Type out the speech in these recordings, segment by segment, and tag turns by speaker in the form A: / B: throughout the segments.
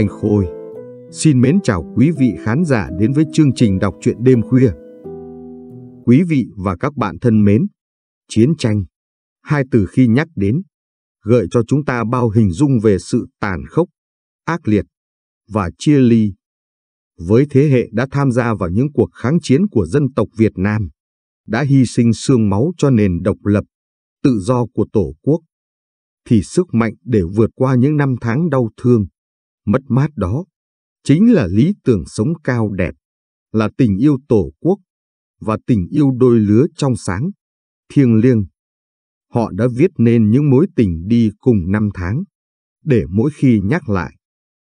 A: Anh Khôi. Xin mến chào quý vị khán giả đến với chương trình đọc truyện đêm khuya. Quý vị và các bạn thân mến, chiến tranh, hai từ khi nhắc đến, gợi cho chúng ta bao hình dung về sự tàn khốc, ác liệt và chia ly. Với thế hệ đã tham gia vào những cuộc kháng chiến của dân tộc Việt Nam, đã hy sinh xương máu cho nền độc lập, tự do của Tổ quốc, thì sức mạnh để vượt qua những năm tháng đau thương, Mất mát đó chính là lý tưởng sống cao đẹp, là tình yêu tổ quốc và tình yêu đôi lứa trong sáng, thiêng liêng. Họ đã viết nên những mối tình đi cùng năm tháng, để mỗi khi nhắc lại,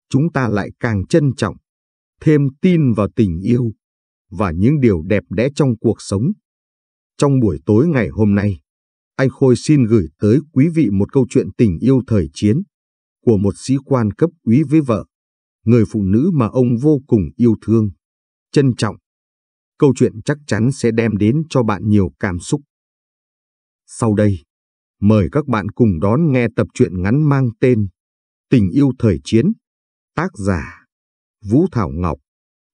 A: chúng ta lại càng trân trọng, thêm tin vào tình yêu và những điều đẹp đẽ trong cuộc sống. Trong buổi tối ngày hôm nay, anh Khôi xin gửi tới quý vị một câu chuyện tình yêu thời chiến của một sĩ quan cấp úy với vợ, người phụ nữ mà ông vô cùng yêu thương, trân trọng. Câu chuyện chắc chắn sẽ đem đến cho bạn nhiều cảm xúc. Sau đây, mời các bạn cùng đón nghe tập truyện ngắn mang tên Tình yêu thời chiến, tác giả Vũ Thảo Ngọc,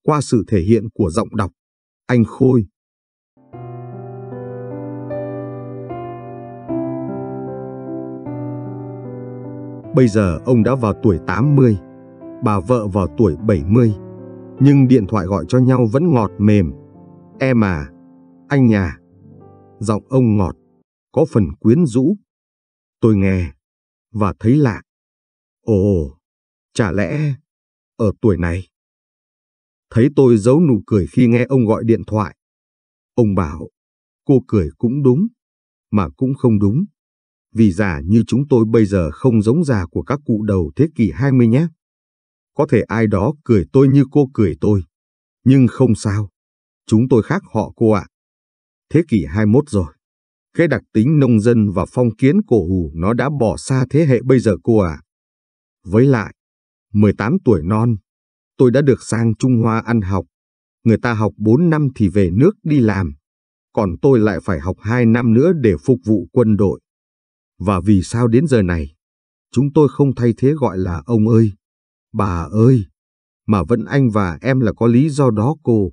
A: qua sự thể hiện của giọng đọc Anh Khôi. Bây giờ ông đã vào tuổi 80, bà vợ vào tuổi 70. Nhưng điện thoại gọi cho nhau vẫn ngọt mềm. Em à,
B: anh nhà. Giọng ông ngọt, có phần quyến rũ. Tôi nghe và thấy lạ. Ồ, chả lẽ ở tuổi này? Thấy tôi giấu nụ cười khi nghe ông gọi điện thoại.
A: Ông bảo, cô cười cũng đúng, mà cũng không đúng vì già như chúng tôi bây giờ không giống già của các cụ đầu thế kỷ 20 nhé. Có thể ai đó cười tôi như cô cười tôi, nhưng không sao, chúng tôi khác họ cô ạ. Thế kỷ 21 rồi, cái đặc tính nông dân và phong kiến cổ hủ nó đã bỏ xa thế hệ bây giờ cô ạ. Với lại, 18 tuổi non, tôi đã được sang Trung Hoa ăn học. Người ta học 4 năm thì về nước đi làm, còn tôi lại phải học 2 năm nữa để phục vụ quân đội. Và vì sao đến giờ này, chúng tôi không thay thế gọi là ông ơi, bà ơi, mà vẫn anh và em là có lý do đó cô.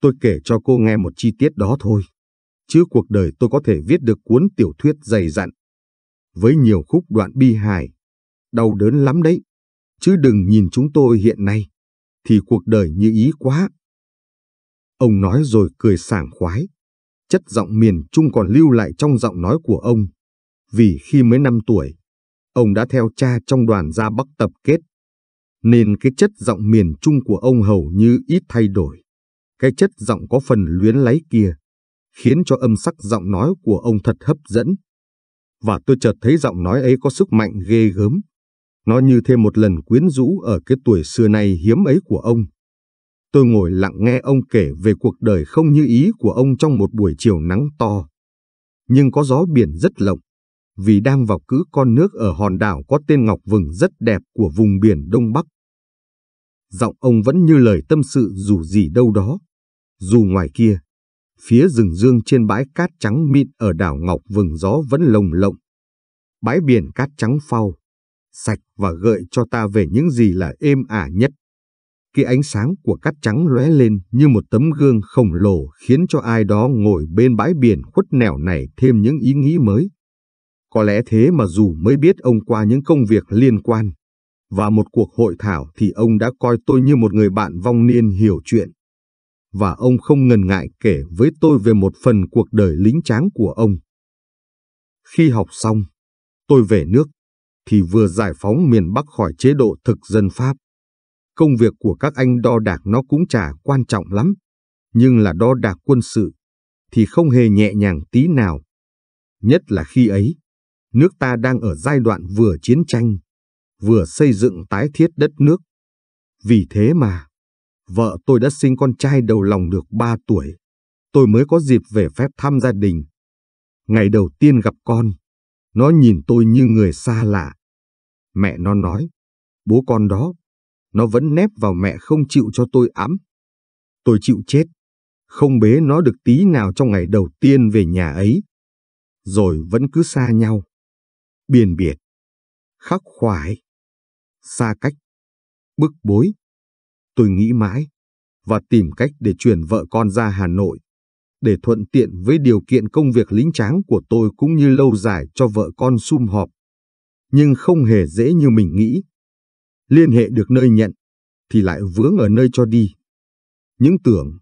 A: Tôi kể cho cô nghe một chi tiết đó thôi, chứ cuộc đời tôi có thể viết được cuốn tiểu thuyết dày dặn, với nhiều khúc đoạn bi hài, đau đớn lắm đấy, chứ đừng nhìn chúng tôi hiện nay, thì cuộc đời như ý quá. Ông nói rồi cười sảng khoái, chất giọng miền trung còn lưu lại trong giọng nói của ông vì khi mới 5 tuổi, ông đã theo cha trong đoàn ra Bắc tập kết, nên cái chất giọng miền Trung của ông hầu như ít thay đổi. Cái chất giọng có phần luyến láy kia, khiến cho âm sắc giọng nói của ông thật hấp dẫn. Và tôi chợt thấy giọng nói ấy có sức mạnh ghê gớm. Nó như thêm một lần quyến rũ ở cái tuổi xưa nay hiếm ấy của ông. Tôi ngồi lặng nghe ông kể về cuộc đời không như ý của ông trong một buổi chiều nắng to. Nhưng có gió biển rất lộng, vì đang vào cữ con nước ở hòn đảo có tên Ngọc Vừng rất đẹp của vùng biển Đông Bắc. Giọng ông vẫn như lời tâm sự dù gì đâu đó. Dù ngoài kia, phía rừng dương trên bãi cát trắng mịn ở đảo Ngọc Vừng gió vẫn lồng lộng. Bãi biển cát trắng phau, sạch và gợi cho ta về những gì là êm ả nhất. Khi ánh sáng của cát trắng lóe lên như một tấm gương khổng lồ khiến cho ai đó ngồi bên bãi biển khuất nẻo này thêm những ý nghĩ mới. Có lẽ thế mà dù mới biết ông qua những công việc liên quan và một cuộc hội thảo thì ông đã coi tôi như một người bạn vong niên hiểu chuyện. Và ông không ngần ngại kể với tôi về một phần cuộc đời lính tráng của ông. Khi học xong, tôi về nước, thì vừa giải phóng miền Bắc khỏi chế độ thực dân Pháp. Công việc của các anh đo đạc nó cũng chả quan trọng lắm, nhưng là đo đạc quân sự, thì không hề nhẹ nhàng tí nào. Nhất là khi ấy, nước ta đang ở giai đoạn vừa chiến tranh, vừa xây dựng tái thiết đất nước. Vì thế mà, vợ tôi đã sinh con trai đầu lòng được 3 tuổi, tôi mới có dịp về phép thăm gia đình. Ngày đầu tiên gặp con, nó nhìn tôi như người xa lạ. Mẹ nó nói, bố con đó, nó vẫn nép vào mẹ không chịu cho tôi ấm. Tôi chịu chết, không bế nó được tí
B: nào trong ngày đầu tiên về nhà ấy. Rồi vẫn cứ xa nhau biền biệt, khắc khoải, xa cách, bức bối. Tôi nghĩ mãi và tìm cách để chuyển vợ con ra Hà Nội
A: để thuận tiện với điều kiện công việc lính tráng của tôi cũng như lâu dài cho vợ con sum họp. Nhưng không hề dễ như mình nghĩ. Liên hệ được nơi nhận, thì lại vướng ở nơi cho đi. Những tưởng,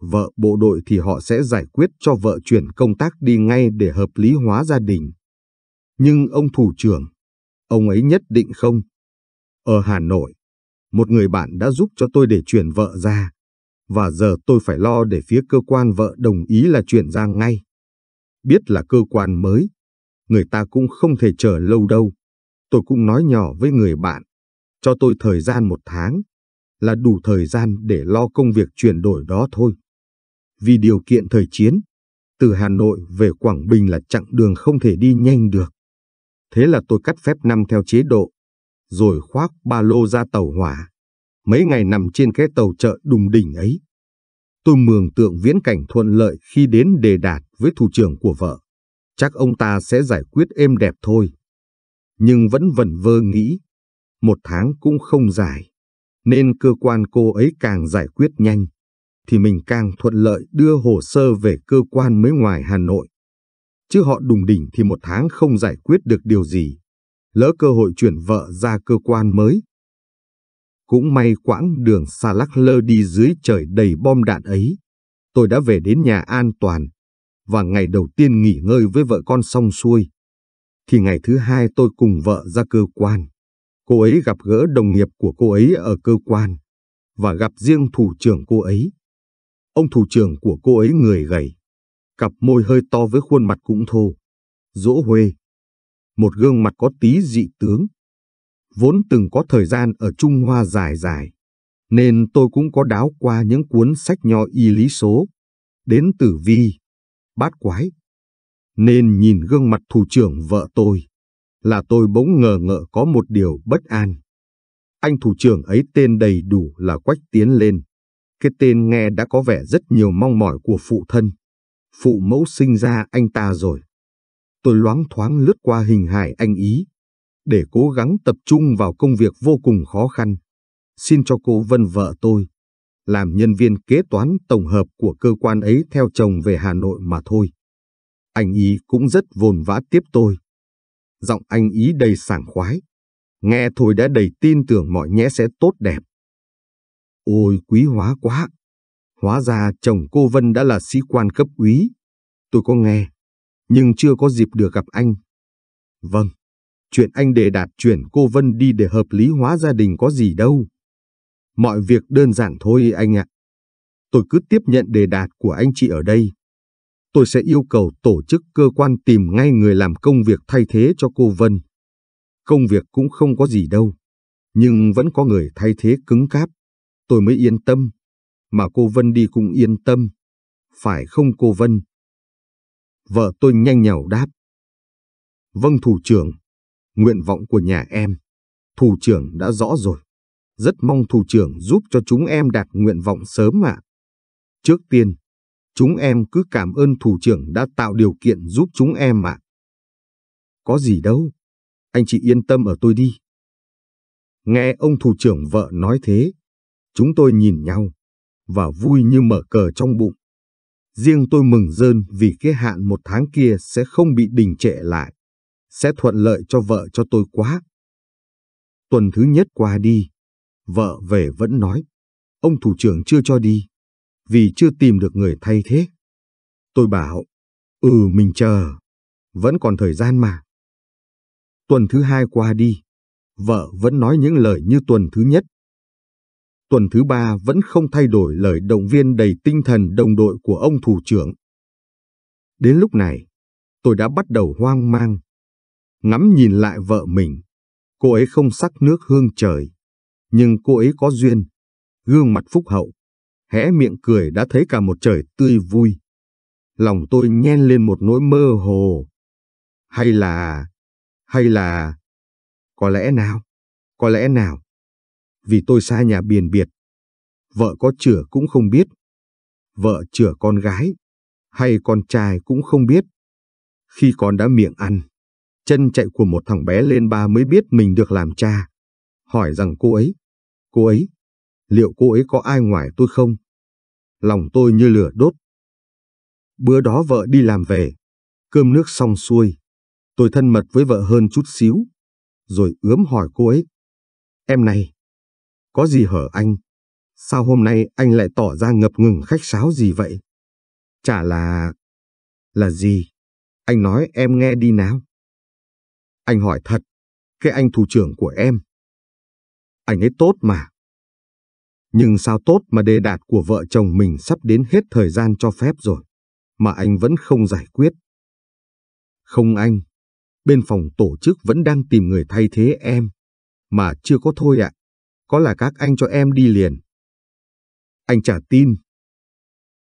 A: vợ bộ đội thì họ sẽ giải quyết cho vợ chuyển công tác đi ngay để hợp lý hóa gia đình. Nhưng ông thủ trưởng, ông ấy nhất định không. Ở Hà Nội, một người bạn đã giúp cho tôi để chuyển vợ ra, và giờ tôi phải lo để phía cơ quan vợ đồng ý là chuyển ra ngay. Biết là cơ quan mới, người ta cũng không thể chờ lâu đâu. Tôi cũng nói nhỏ với người bạn, cho tôi thời gian một tháng, là đủ thời gian để lo công việc chuyển đổi đó thôi. Vì điều kiện thời chiến, từ Hà Nội về Quảng Bình là chặng đường không thể đi nhanh được. Thế là tôi cắt phép năm theo chế độ, rồi khoác ba lô ra tàu hỏa. Mấy ngày nằm trên cái tàu chợ đùng đỉnh ấy, tôi mường tượng viễn cảnh thuận lợi khi đến đề đạt với thủ trưởng của vợ. Chắc ông ta sẽ giải quyết êm đẹp thôi. Nhưng vẫn vẩn vơ nghĩ, một tháng cũng không dài, nên cơ quan cô ấy càng giải quyết nhanh, thì mình càng thuận lợi đưa hồ sơ về cơ quan mới ngoài Hà Nội chứ họ đùng đỉnh thì một tháng không giải quyết được điều gì, lỡ cơ hội chuyển vợ ra cơ quan mới. Cũng may quãng đường xa lắc lơ đi dưới trời đầy bom đạn ấy, tôi đã về đến nhà an toàn, và ngày đầu tiên nghỉ ngơi với vợ con xong xuôi. Thì ngày thứ hai tôi cùng vợ ra cơ quan. Cô ấy gặp gỡ đồng nghiệp của cô ấy ở cơ quan, và gặp riêng thủ trưởng cô ấy. Ông thủ trưởng của cô ấy người gầy, cặp môi hơi to với khuôn mặt cũng thô. Dỗ Huê, một gương mặt có tí dị tướng. Vốn từng có thời gian ở Trung Hoa dài dài, nên tôi cũng có đáo qua những cuốn sách nho y lý số, đến tử vi, bát quái. Nên nhìn gương mặt thủ trưởng vợ tôi, là tôi bỗng ngờ ngợ có một điều bất an. Anh thủ trưởng ấy tên đầy đủ là Quách Tiến Lên. Cái tên nghe đã có vẻ rất nhiều mong mỏi của phụ thân phụ mẫu sinh ra anh ta rồi. Tôi loáng thoáng lướt qua hình hài anh ý, để cố gắng tập trung vào công việc vô cùng khó khăn. Xin cho cô Vân vợ tôi, làm nhân viên kế toán tổng hợp của cơ quan ấy theo chồng về Hà Nội mà thôi. Anh ý cũng rất vồn vã tiếp tôi. Giọng anh ý đầy sảng khoái. Nghe thôi đã đầy tin tưởng mọi nhé sẽ tốt đẹp. Ôi quý hóa quá! Hóa ra chồng cô Vân đã là sĩ quan cấp úy. Tôi có nghe, nhưng chưa có dịp được gặp anh. Vâng, chuyện anh đề đạt chuyển cô Vân đi để hợp lý hóa gia đình có gì đâu. Mọi việc đơn giản thôi anh ạ. Tôi cứ tiếp nhận đề đạt của anh chị ở đây. Tôi sẽ yêu cầu tổ chức cơ quan tìm ngay người làm công việc thay thế cho cô Vân. Công việc cũng không có gì đâu, nhưng vẫn có người thay thế cứng cáp. Tôi mới yên tâm mà cô Vân đi cũng yên tâm. Phải không cô
B: Vân? Vợ tôi nhanh nhào đáp. Vâng thủ trưởng, nguyện vọng của nhà em, thủ trưởng đã rõ rồi. Rất mong thủ
A: trưởng giúp cho chúng em đạt nguyện vọng sớm ạ. Trước tiên, chúng em cứ cảm ơn thủ trưởng đã tạo điều kiện giúp chúng em ạ. Có gì đâu, anh chị yên tâm ở tôi đi. Nghe ông thủ trưởng vợ nói thế, chúng tôi nhìn nhau và vui như mở cờ trong bụng. Riêng tôi mừng rơn vì cái hạn một tháng kia sẽ không bị đình trệ lại, sẽ thuận lợi cho vợ cho tôi quá. Tuần thứ nhất qua đi, vợ về vẫn nói, ông thủ trưởng chưa cho đi, vì chưa tìm được người thay thế.
B: Tôi bảo, ừ mình chờ, vẫn còn thời gian mà. Tuần thứ hai qua đi, vợ vẫn nói những lời như tuần thứ nhất,
A: tuần thứ ba vẫn không thay đổi lời động viên đầy tinh thần đồng đội của ông thủ trưởng. Đến lúc này, tôi đã bắt đầu hoang mang. Ngắm nhìn lại vợ mình, cô ấy không sắc nước hương trời, nhưng cô ấy có duyên, gương mặt phúc hậu, hé miệng cười đã thấy cả một trời tươi vui. Lòng tôi nhen lên một nỗi mơ hồ. Hay là, hay là, có lẽ nào, có lẽ nào, vì tôi xa nhà biển biệt. Vợ có chửa cũng không biết. Vợ chửa con gái, hay con trai cũng không biết. Khi con đã miệng ăn, chân chạy của một thằng bé lên ba mới biết mình được làm cha. Hỏi rằng cô ấy, cô ấy, liệu cô ấy có ai ngoài tôi không? Lòng tôi như lửa đốt. Bữa đó vợ đi làm về, cơm nước xong xuôi. Tôi thân mật với vợ hơn chút xíu, rồi ướm hỏi cô ấy. Em này, có gì hở anh?
B: Sao hôm nay anh lại tỏ ra ngập ngừng khách sáo gì vậy? Chả là... Là gì? Anh nói em nghe đi nào. Anh hỏi thật, cái anh thủ trưởng của em. Anh ấy tốt mà.
A: Nhưng sao tốt mà đề đạt của vợ chồng mình sắp đến hết thời gian cho phép rồi, mà anh vẫn không giải quyết. Không anh, bên phòng tổ chức
B: vẫn đang tìm người thay thế em, mà chưa có thôi ạ có là các anh cho em đi liền. Anh chả tin.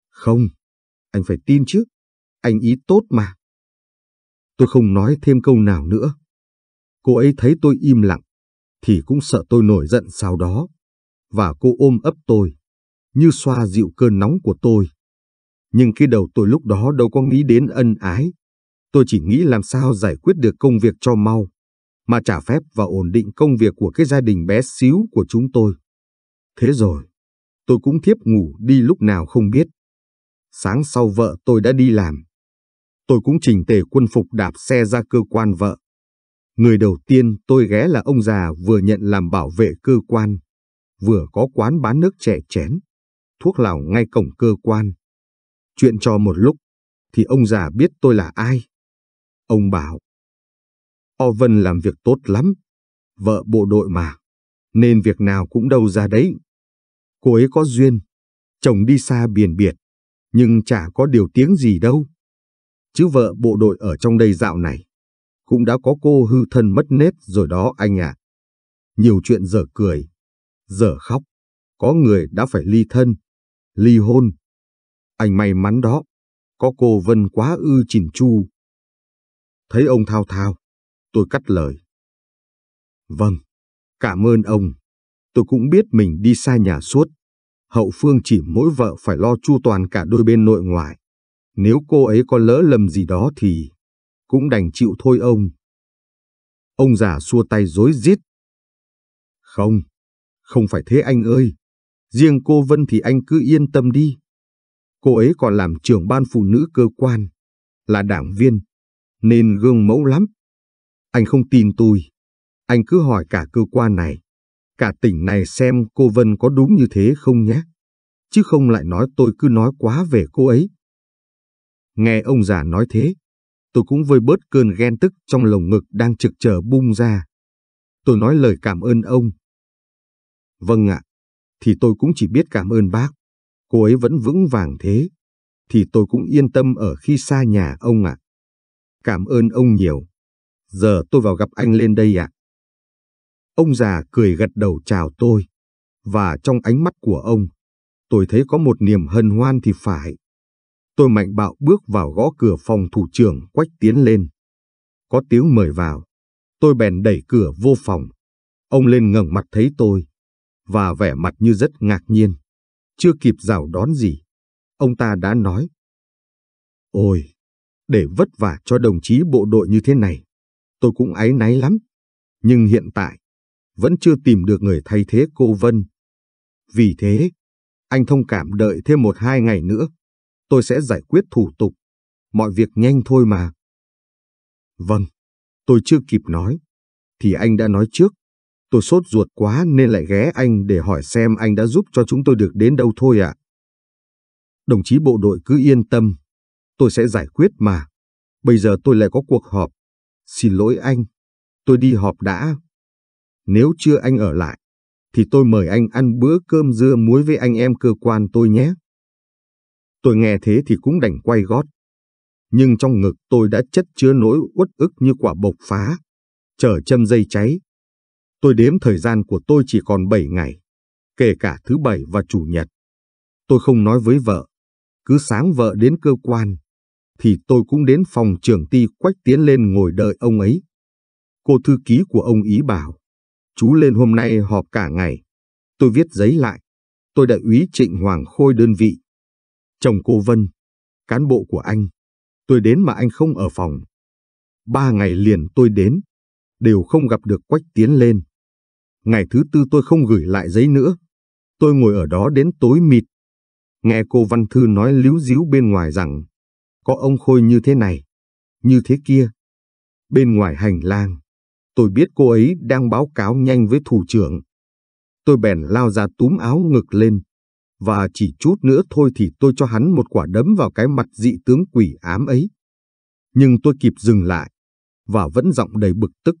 B: Không, anh phải tin chứ, anh ý tốt mà. Tôi không nói thêm câu nào nữa.
A: Cô ấy thấy tôi im lặng, thì cũng sợ tôi nổi giận sau đó. Và cô ôm ấp tôi, như xoa dịu cơn nóng của tôi. Nhưng cái đầu tôi lúc đó đâu có nghĩ đến ân ái. Tôi chỉ nghĩ làm sao giải quyết được công việc cho mau mà trả phép và ổn định công việc của cái gia đình bé xíu của chúng tôi. Thế rồi, tôi cũng thiếp ngủ đi lúc nào không biết. Sáng sau vợ tôi đã đi làm. Tôi cũng chỉnh tề quân phục đạp xe ra cơ quan vợ. Người đầu tiên tôi ghé là ông già vừa nhận làm bảo vệ cơ quan, vừa có quán bán nước trẻ chén, thuốc lào ngay cổng cơ quan. Chuyện cho một lúc, thì ông già biết tôi là ai. Ông bảo, Oven làm việc tốt lắm, vợ bộ đội mà, nên việc nào cũng đâu ra đấy. Cô ấy có duyên, chồng đi xa biển biệt, nhưng chả có điều tiếng gì đâu. Chứ vợ bộ đội ở trong đây dạo này, cũng đã có cô hư thân mất nết rồi đó anh ạ. À. Nhiều chuyện dở cười, dở khóc, có người đã phải ly thân, ly hôn. Anh may mắn đó,
B: có cô Vân quá ư chỉn chu. Thấy ông thao thao, Tôi cắt lời. Vâng, cảm ơn ông. Tôi cũng biết mình đi xa
A: nhà suốt. Hậu phương chỉ mỗi vợ phải lo chu toàn cả đôi bên nội ngoại. Nếu cô ấy có lỡ lầm gì đó thì cũng đành chịu thôi ông. Ông già xua tay rối rít. Không, không phải thế anh ơi. Riêng cô Vân thì anh cứ yên tâm đi. Cô ấy còn làm trưởng ban phụ nữ cơ quan, là đảng viên, nên gương mẫu lắm. Anh không tin tôi. Anh cứ hỏi cả cơ quan này, cả tỉnh này xem cô Vân có đúng như thế không nhé. Chứ không lại nói tôi cứ nói quá về cô ấy. Nghe ông già nói thế, tôi cũng vơi bớt cơn ghen tức trong lồng ngực đang trực chờ bung ra. Tôi nói lời cảm ơn ông. Vâng ạ, thì tôi cũng chỉ biết cảm ơn bác. Cô ấy vẫn vững vàng thế, thì tôi cũng yên tâm ở khi xa nhà ông ạ. Cảm ơn ông nhiều giờ tôi vào gặp anh lên đây ạ. Ông già cười gật đầu chào tôi, và trong ánh mắt của ông, tôi thấy có một niềm hân hoan thì phải. Tôi mạnh bạo bước vào gõ cửa phòng thủ trưởng quách tiến lên. Có tiếng mời vào, tôi bèn đẩy cửa vô phòng. Ông lên ngẩng mặt thấy tôi, và vẻ mặt như rất ngạc nhiên. Chưa kịp rào đón gì, ông ta đã nói. Ôi, để vất vả cho đồng chí bộ đội như thế này, tôi cũng áy náy lắm. Nhưng hiện tại, vẫn chưa tìm được người thay thế cô Vân. Vì thế, anh thông cảm đợi thêm một hai ngày nữa. Tôi sẽ giải quyết thủ tục. Mọi việc nhanh thôi mà. Vâng, tôi chưa kịp nói. Thì anh đã nói trước. Tôi sốt ruột quá nên lại ghé anh để hỏi xem anh đã giúp cho chúng tôi được đến đâu thôi ạ. À. Đồng chí bộ đội cứ yên tâm. Tôi sẽ giải quyết mà. Bây giờ tôi lại có cuộc họp Xin lỗi anh, tôi đi họp đã. Nếu chưa anh ở lại, thì tôi mời anh ăn bữa cơm dưa muối với anh em cơ quan tôi nhé. Tôi nghe thế thì cũng đành quay gót. Nhưng trong ngực tôi đã chất chứa nỗi uất ức như quả bộc phá, chờ châm dây cháy. Tôi đếm thời gian của tôi chỉ còn 7 ngày, kể cả thứ bảy và chủ nhật. Tôi không nói với vợ, cứ sáng vợ đến cơ quan, thì tôi cũng đến phòng trưởng ty quách tiến lên ngồi đợi ông ấy. Cô thư ký của ông ý bảo, chú lên hôm nay họp cả ngày. Tôi viết giấy lại, tôi đại úy Trịnh Hoàng Khôi đơn vị. Chồng cô Vân, cán bộ của anh, tôi đến mà anh không ở phòng. Ba ngày liền tôi đến, đều không gặp được quách tiến lên. Ngày thứ tư tôi không gửi lại giấy nữa. Tôi ngồi ở đó đến tối mịt. Nghe cô Văn Thư nói líu díu bên ngoài rằng có ông Khôi như thế này, như thế kia. Bên ngoài hành lang, tôi biết cô ấy đang báo cáo nhanh với thủ trưởng. Tôi bèn lao ra túm áo ngực lên, và chỉ chút nữa thôi thì tôi cho hắn một quả đấm vào cái mặt dị tướng quỷ ám ấy. Nhưng tôi kịp dừng lại, và vẫn giọng đầy bực tức,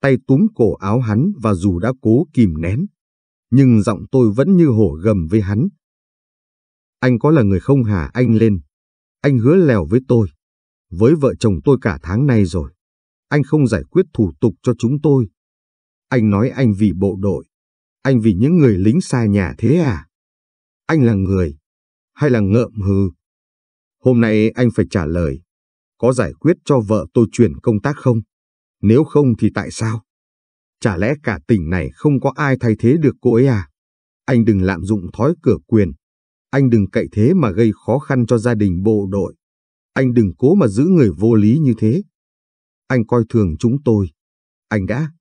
A: tay túm cổ áo hắn và dù đã cố kìm nén, nhưng giọng tôi vẫn như hổ gầm với hắn. Anh có là người không hả anh lên, anh hứa lèo với tôi. Với vợ chồng tôi cả tháng nay rồi. Anh không giải quyết thủ tục cho chúng tôi. Anh nói anh vì bộ đội. Anh vì những người lính xa nhà thế à? Anh là người. Hay là ngợm hư? Hôm nay anh phải trả lời. Có giải quyết cho vợ tôi chuyển công tác không? Nếu không thì tại sao? Chả lẽ cả tỉnh này không có ai thay thế được cô ấy à? Anh đừng lạm dụng thói cửa quyền, anh đừng cậy thế mà gây khó khăn cho gia đình bộ đội. Anh đừng cố mà giữ người vô lý như thế. Anh coi thường chúng tôi. Anh đã.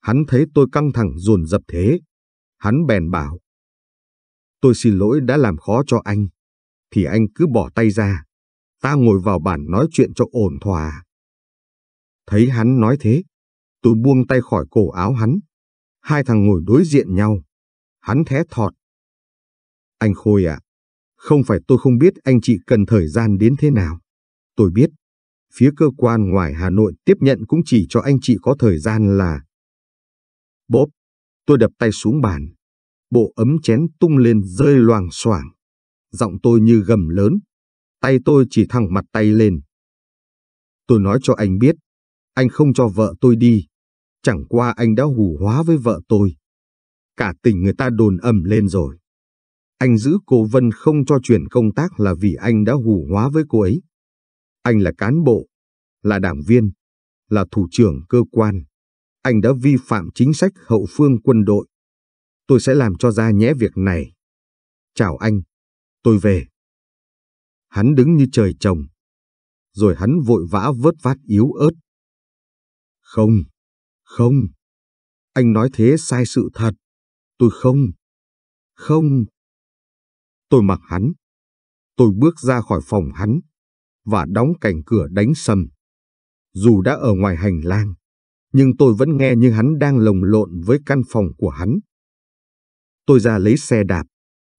A: Hắn thấy tôi căng thẳng dồn dập thế. Hắn bèn bảo. Tôi xin lỗi đã làm khó cho anh. Thì anh cứ bỏ tay ra. Ta ngồi vào bàn nói chuyện cho ổn thỏa. Thấy hắn nói thế, tôi buông tay khỏi cổ áo hắn. Hai thằng ngồi đối diện nhau. Hắn thé thọt. Anh Khôi ạ, à, không phải tôi không biết anh chị cần thời gian đến thế nào. Tôi biết, phía cơ quan ngoài Hà Nội tiếp nhận cũng chỉ cho anh chị có thời gian là... Bốp, tôi đập tay xuống bàn, bộ ấm chén tung lên rơi loàng xoảng. Giọng tôi như gầm lớn, tay tôi chỉ thẳng mặt tay lên. Tôi nói cho anh biết, anh không cho vợ tôi đi, chẳng qua anh đã hù hóa với vợ tôi. Cả tỉnh người ta đồn ầm lên rồi. Anh giữ cô Vân không cho chuyển công tác là vì anh đã hù hóa với cô ấy. Anh là cán bộ, là đảng viên, là thủ trưởng cơ quan. Anh đã vi phạm chính sách hậu phương quân đội. Tôi sẽ làm cho ra
B: nhẽ việc này. Chào anh, tôi về. Hắn đứng như trời trồng. Rồi hắn vội vã vớt vát yếu ớt. Không, không. Anh nói thế sai sự thật. Tôi không, không, Tôi mặc hắn. Tôi bước ra khỏi phòng hắn và đóng cành cửa đánh sầm. Dù đã ở ngoài hành lang,
A: nhưng tôi vẫn nghe như hắn đang lồng lộn với căn phòng của hắn. Tôi ra lấy xe đạp,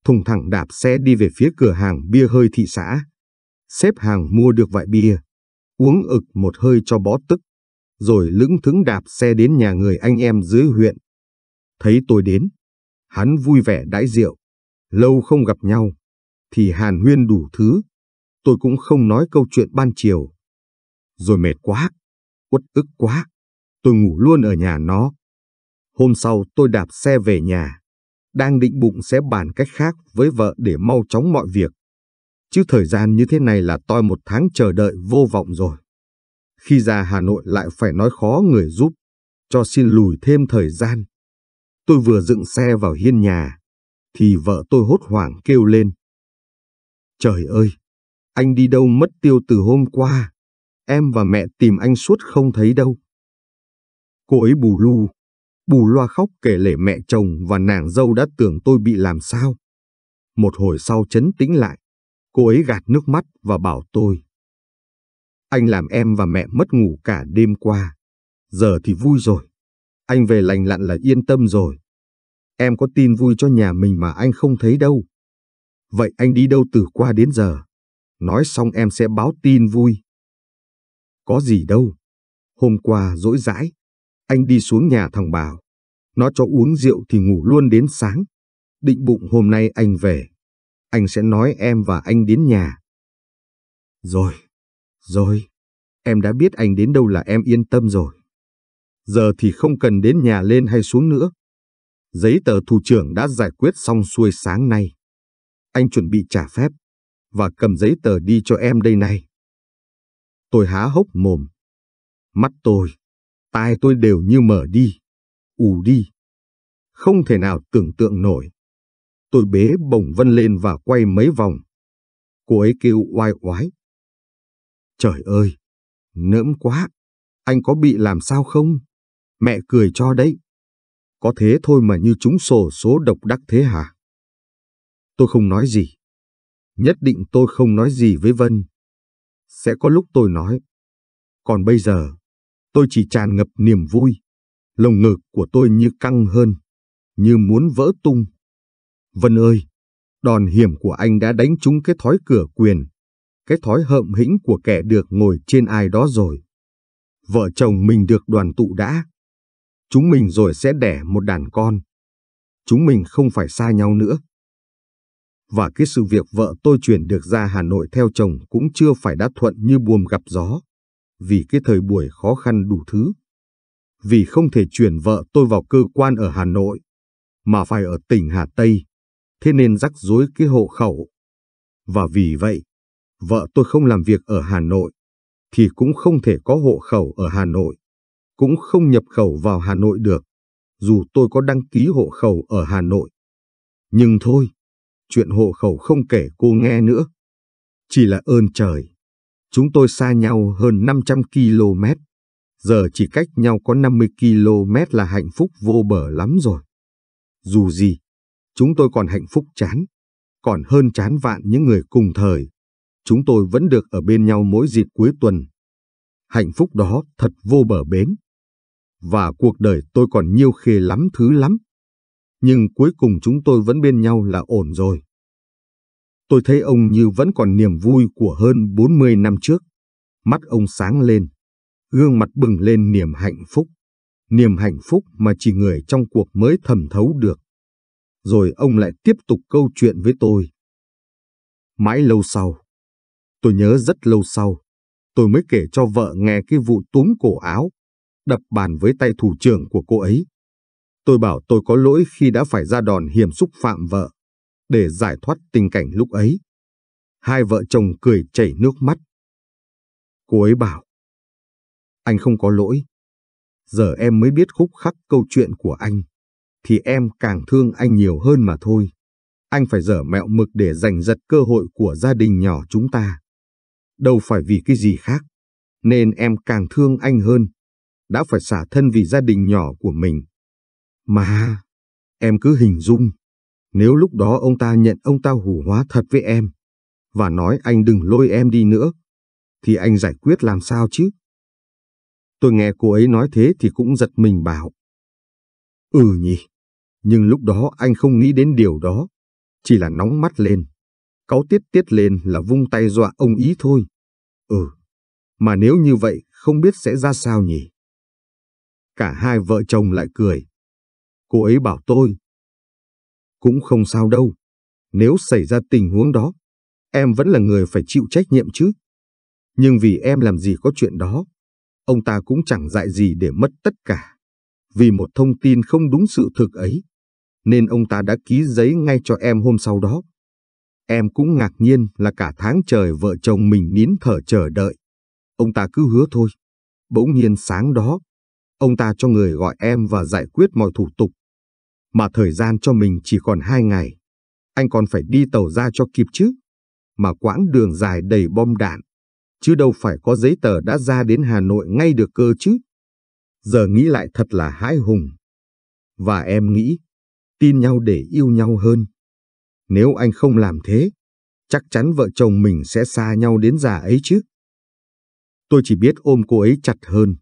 A: thùng thẳng đạp xe đi về phía cửa hàng bia hơi thị xã. Xếp hàng mua được vài bia, uống ực một hơi cho bó tức, rồi lững thững đạp xe đến nhà người anh em dưới huyện. Thấy tôi đến, hắn vui vẻ đãi rượu, Lâu không gặp nhau, thì hàn huyên đủ thứ. Tôi cũng không nói câu chuyện ban chiều. Rồi mệt quá, uất ức quá, tôi ngủ luôn ở nhà nó. Hôm sau tôi đạp xe về nhà, đang định bụng sẽ bàn cách khác với vợ để mau chóng mọi việc. Chứ thời gian như thế này là toi một tháng chờ đợi vô vọng rồi. Khi ra Hà Nội lại phải nói khó người giúp, cho xin lùi thêm thời gian. Tôi vừa dựng xe vào hiên nhà, thì vợ tôi hốt hoảng kêu lên. Trời ơi, anh đi đâu mất tiêu từ hôm qua, em và mẹ tìm anh suốt không thấy đâu. Cô ấy bù lu, bù loa khóc kể lể mẹ chồng và nàng dâu đã tưởng tôi bị làm sao. Một hồi sau chấn tĩnh lại, cô ấy gạt nước mắt và bảo tôi. Anh làm em và mẹ mất ngủ cả đêm qua, giờ thì vui rồi, anh về lành lặn là yên tâm rồi. Em có tin vui cho nhà mình mà anh không thấy đâu. Vậy anh đi đâu từ qua đến giờ? Nói xong em sẽ báo tin vui. Có gì đâu. Hôm qua dỗi dãi, anh đi xuống nhà thằng Bảo. Nó cho uống rượu thì ngủ luôn đến sáng. Định bụng hôm nay anh về. Anh sẽ nói em và anh đến nhà. Rồi, rồi, em đã biết anh đến đâu là em yên tâm rồi. Giờ thì không cần đến nhà lên hay xuống nữa giấy tờ thủ trưởng đã giải quyết xong xuôi sáng nay. Anh chuẩn bị trả phép, và cầm giấy tờ đi cho
B: em đây này. Tôi há hốc mồm. Mắt tôi, tai tôi đều như mở đi, ù đi. Không thể nào tưởng tượng nổi.
A: Tôi bế bồng vân lên và quay mấy vòng. Cô ấy kêu oai oái. Trời ơi, nỡm quá, anh có bị làm sao không? Mẹ cười cho đấy. Có thế thôi mà như chúng sổ số độc đắc thế
B: hả? Tôi không nói gì. Nhất định tôi không nói gì với Vân. Sẽ có lúc tôi nói. Còn bây giờ, tôi chỉ tràn ngập
A: niềm vui. Lồng ngực của tôi như căng hơn, như muốn vỡ tung. Vân ơi, đòn hiểm của anh đã đánh trúng cái thói cửa quyền, cái thói hợm hĩnh của kẻ được ngồi trên ai đó rồi. Vợ chồng mình được đoàn tụ đã chúng mình rồi sẽ đẻ một đàn con. Chúng mình không phải xa nhau nữa. Và cái sự việc vợ tôi chuyển được ra Hà Nội theo chồng cũng chưa phải đã thuận như buồm gặp gió, vì cái thời buổi khó khăn đủ thứ. Vì không thể chuyển vợ tôi vào cơ quan ở Hà Nội, mà phải ở tỉnh Hà Tây, thế nên rắc rối cái hộ khẩu. Và vì vậy, vợ tôi không làm việc ở Hà Nội, thì cũng không thể có hộ khẩu ở Hà Nội cũng không nhập khẩu vào Hà Nội được, dù tôi có đăng ký hộ khẩu ở Hà Nội. Nhưng thôi, chuyện hộ khẩu không kể cô nghe nữa. Chỉ là ơn trời, chúng tôi xa nhau hơn 500 km, giờ chỉ cách nhau có 50 km là hạnh phúc vô bờ lắm rồi. Dù gì, chúng tôi còn hạnh phúc chán, còn hơn chán vạn những người cùng thời. Chúng tôi vẫn được ở bên nhau mỗi dịp cuối tuần. Hạnh phúc đó thật vô bờ bến và cuộc đời tôi còn nhiều khê lắm thứ lắm. Nhưng cuối cùng chúng tôi vẫn bên nhau là ổn rồi. Tôi thấy ông như vẫn còn niềm vui của hơn 40 năm trước. Mắt ông sáng lên, gương mặt bừng lên niềm hạnh phúc. Niềm hạnh phúc mà chỉ người trong cuộc mới thầm thấu được. Rồi ông lại tiếp tục câu chuyện với tôi. Mãi lâu sau, tôi nhớ rất lâu sau, tôi mới kể cho vợ nghe cái vụ túm cổ áo đập bàn với tay thủ trưởng của cô ấy. Tôi bảo tôi có lỗi khi đã phải ra đòn hiểm xúc
B: phạm vợ, để giải thoát tình cảnh lúc ấy. Hai vợ chồng cười chảy nước mắt. Cô ấy bảo, anh không có lỗi. Giờ em mới biết khúc khắc câu chuyện của anh, thì em càng thương anh nhiều hơn mà
A: thôi. Anh phải dở mẹo mực để giành giật cơ hội của gia đình nhỏ chúng ta. Đâu phải vì cái gì khác, nên em càng thương anh hơn đã phải xả thân vì gia đình nhỏ của mình. Mà, em cứ hình dung, nếu lúc đó ông ta nhận ông ta hủ hóa thật với em, và nói anh đừng lôi em đi nữa, thì anh giải quyết làm sao chứ? Tôi nghe cô ấy nói thế thì cũng giật mình bảo. Ừ nhỉ, nhưng lúc đó anh không nghĩ đến điều đó, chỉ là nóng mắt lên, cáu tiết tiết lên là vung tay dọa ông ý
B: thôi. Ừ, mà nếu như vậy không biết sẽ ra sao nhỉ? Cả hai vợ chồng lại cười. Cô ấy bảo tôi. Cũng
A: không sao đâu. Nếu xảy ra tình huống đó, em vẫn là người phải chịu trách nhiệm chứ. Nhưng vì em làm gì có chuyện đó, ông ta cũng chẳng dại gì để mất tất cả. Vì một thông tin không đúng sự thực ấy, nên ông ta đã ký giấy ngay cho em hôm sau đó. Em cũng ngạc nhiên là cả tháng trời vợ chồng mình nín thở chờ đợi. Ông ta cứ hứa thôi. Bỗng nhiên sáng đó, Ông ta cho người gọi em và giải quyết mọi thủ tục. Mà thời gian cho mình chỉ còn hai ngày. Anh còn phải đi tàu ra cho kịp chứ. Mà quãng đường dài đầy bom đạn. Chứ đâu phải có giấy tờ đã ra đến Hà Nội ngay được cơ chứ. Giờ nghĩ lại thật là hãi hùng. Và em nghĩ, tin nhau để yêu nhau hơn. Nếu anh không làm thế, chắc chắn vợ chồng mình sẽ xa nhau đến già ấy chứ. Tôi chỉ biết ôm cô ấy chặt hơn,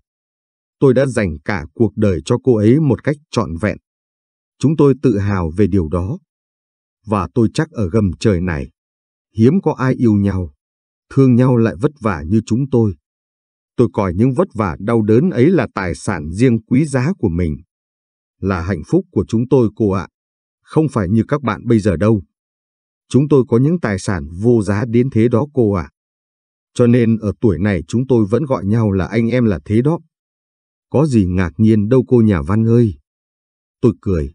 A: Tôi đã dành cả cuộc đời cho cô ấy một cách trọn vẹn. Chúng tôi tự hào về điều đó. Và tôi chắc ở gầm trời này, hiếm có ai yêu nhau, thương nhau lại vất vả như chúng tôi. Tôi coi những vất vả đau đớn ấy là tài sản riêng quý giá của mình. Là hạnh phúc của chúng tôi cô ạ, không phải như các bạn bây giờ đâu. Chúng tôi có những tài sản vô giá đến thế đó cô ạ. Cho nên ở tuổi này chúng tôi vẫn gọi nhau là anh em là thế đó. Có gì ngạc nhiên đâu cô nhà văn ơi. Tôi cười.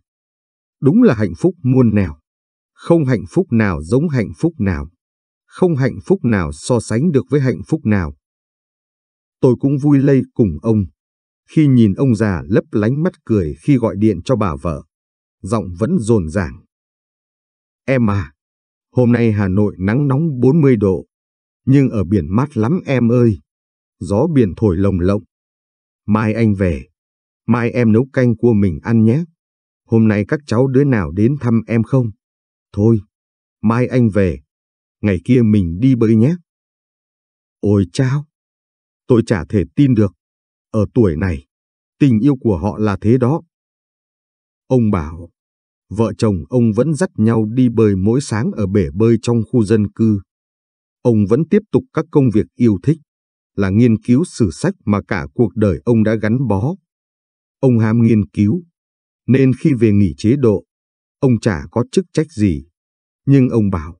A: Đúng là hạnh phúc muôn nẻo. Không hạnh phúc nào giống hạnh phúc nào. Không hạnh phúc nào so sánh được với hạnh phúc nào. Tôi cũng vui lây cùng ông. Khi nhìn ông già lấp lánh mắt cười khi gọi điện cho bà vợ. Giọng vẫn rồn ràng. Em à, hôm nay Hà Nội nắng nóng 40 độ. Nhưng ở biển mát lắm em ơi. Gió biển thổi lồng lộng, mai anh về. Mai em nấu canh cua mình ăn nhé. Hôm nay các cháu đứa nào đến thăm em không?
B: Thôi, mai anh về. Ngày kia mình đi bơi nhé. Ôi chao! Tôi chả thể tin được. Ở tuổi này, tình yêu của họ là thế đó. Ông bảo, vợ chồng ông vẫn
A: dắt nhau đi bơi mỗi sáng ở bể bơi trong khu dân cư. Ông vẫn tiếp tục các công việc yêu thích là nghiên cứu sử sách mà cả cuộc đời ông đã gắn bó. Ông ham nghiên cứu, nên khi về nghỉ chế độ, ông chả có chức trách gì. Nhưng ông bảo,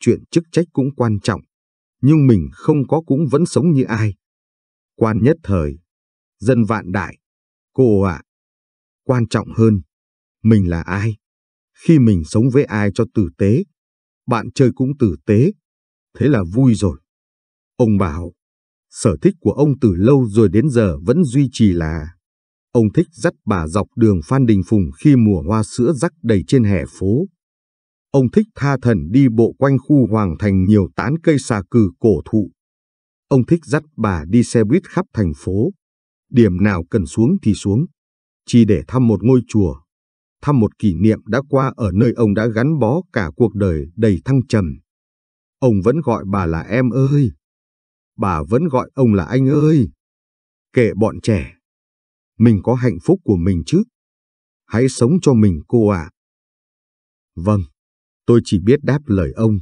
A: chuyện chức trách cũng quan trọng, nhưng mình không có cũng vẫn sống như ai. Quan nhất thời, dân vạn đại, cô ạ. À, quan trọng hơn, mình là ai? Khi mình sống với ai cho tử tế, bạn chơi cũng tử tế, thế là vui rồi. Ông bảo, Sở thích của ông từ lâu rồi đến giờ vẫn duy trì là ông thích dắt bà dọc đường Phan Đình Phùng khi mùa hoa sữa rắc đầy trên hè phố. Ông thích tha thần đi bộ quanh khu hoàng thành nhiều tán cây xà cừ cổ thụ. Ông thích dắt bà đi xe buýt khắp thành phố. Điểm nào cần xuống thì xuống. Chỉ để thăm một ngôi chùa. Thăm một kỷ niệm đã qua ở nơi ông đã gắn bó cả cuộc đời đầy thăng trầm. Ông vẫn gọi bà là em ơi
B: bà vẫn gọi ông là anh ơi. Kệ bọn trẻ, mình có hạnh phúc của mình chứ. Hãy sống cho mình cô ạ. À.
A: Vâng, tôi chỉ biết đáp lời ông.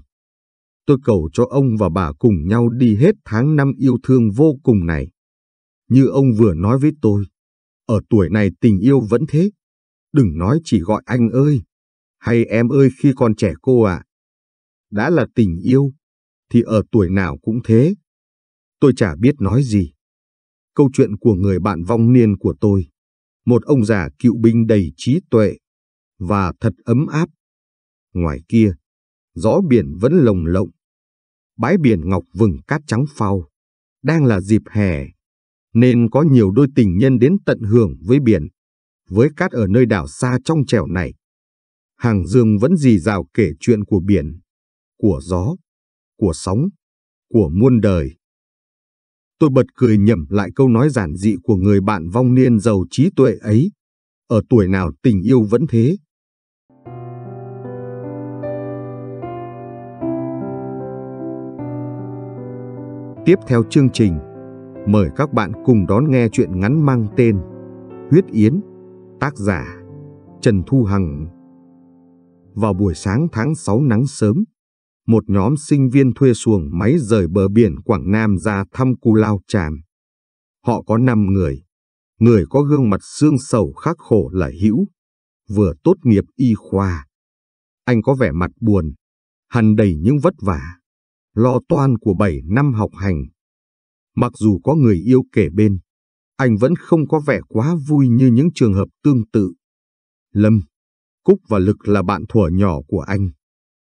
A: Tôi cầu cho ông và bà cùng nhau đi hết tháng năm yêu thương vô cùng này. Như ông vừa nói với tôi, ở tuổi này tình yêu vẫn thế. Đừng nói chỉ gọi anh ơi, hay em ơi khi còn trẻ cô ạ. À. Đã là tình yêu, thì ở tuổi nào cũng thế. Tôi chả biết nói gì. Câu chuyện của người bạn vong niên của tôi, một ông già cựu binh đầy trí tuệ và thật ấm áp. Ngoài kia, gió biển vẫn lồng lộng. Bãi biển ngọc vừng cát trắng phao, đang là dịp hè, nên có nhiều đôi tình nhân đến tận hưởng với biển, với cát ở nơi đảo xa trong trẻo này. Hàng Dương vẫn dì dào kể chuyện của biển, của gió, của sóng, của muôn đời. Tôi bật cười nhẩm lại câu nói giản dị của người bạn vong niên giàu trí tuệ ấy. Ở tuổi nào tình yêu vẫn thế. Tiếp theo chương trình, mời các bạn cùng đón nghe chuyện ngắn mang tên Huyết Yến, tác giả Trần Thu Hằng. Vào buổi sáng tháng 6 nắng sớm, một nhóm sinh viên thuê xuồng máy rời bờ biển Quảng Nam ra thăm Cù Lao Tràm. Họ có 5 người. Người có gương mặt xương sầu khắc khổ là Hữu, vừa tốt nghiệp y khoa. Anh có vẻ mặt buồn, hằn đầy những vất vả, lo toan của 7 năm học hành. Mặc dù có người yêu kể bên, anh vẫn không có vẻ quá vui như những trường hợp tương tự. Lâm, Cúc và Lực là bạn thuở nhỏ của anh.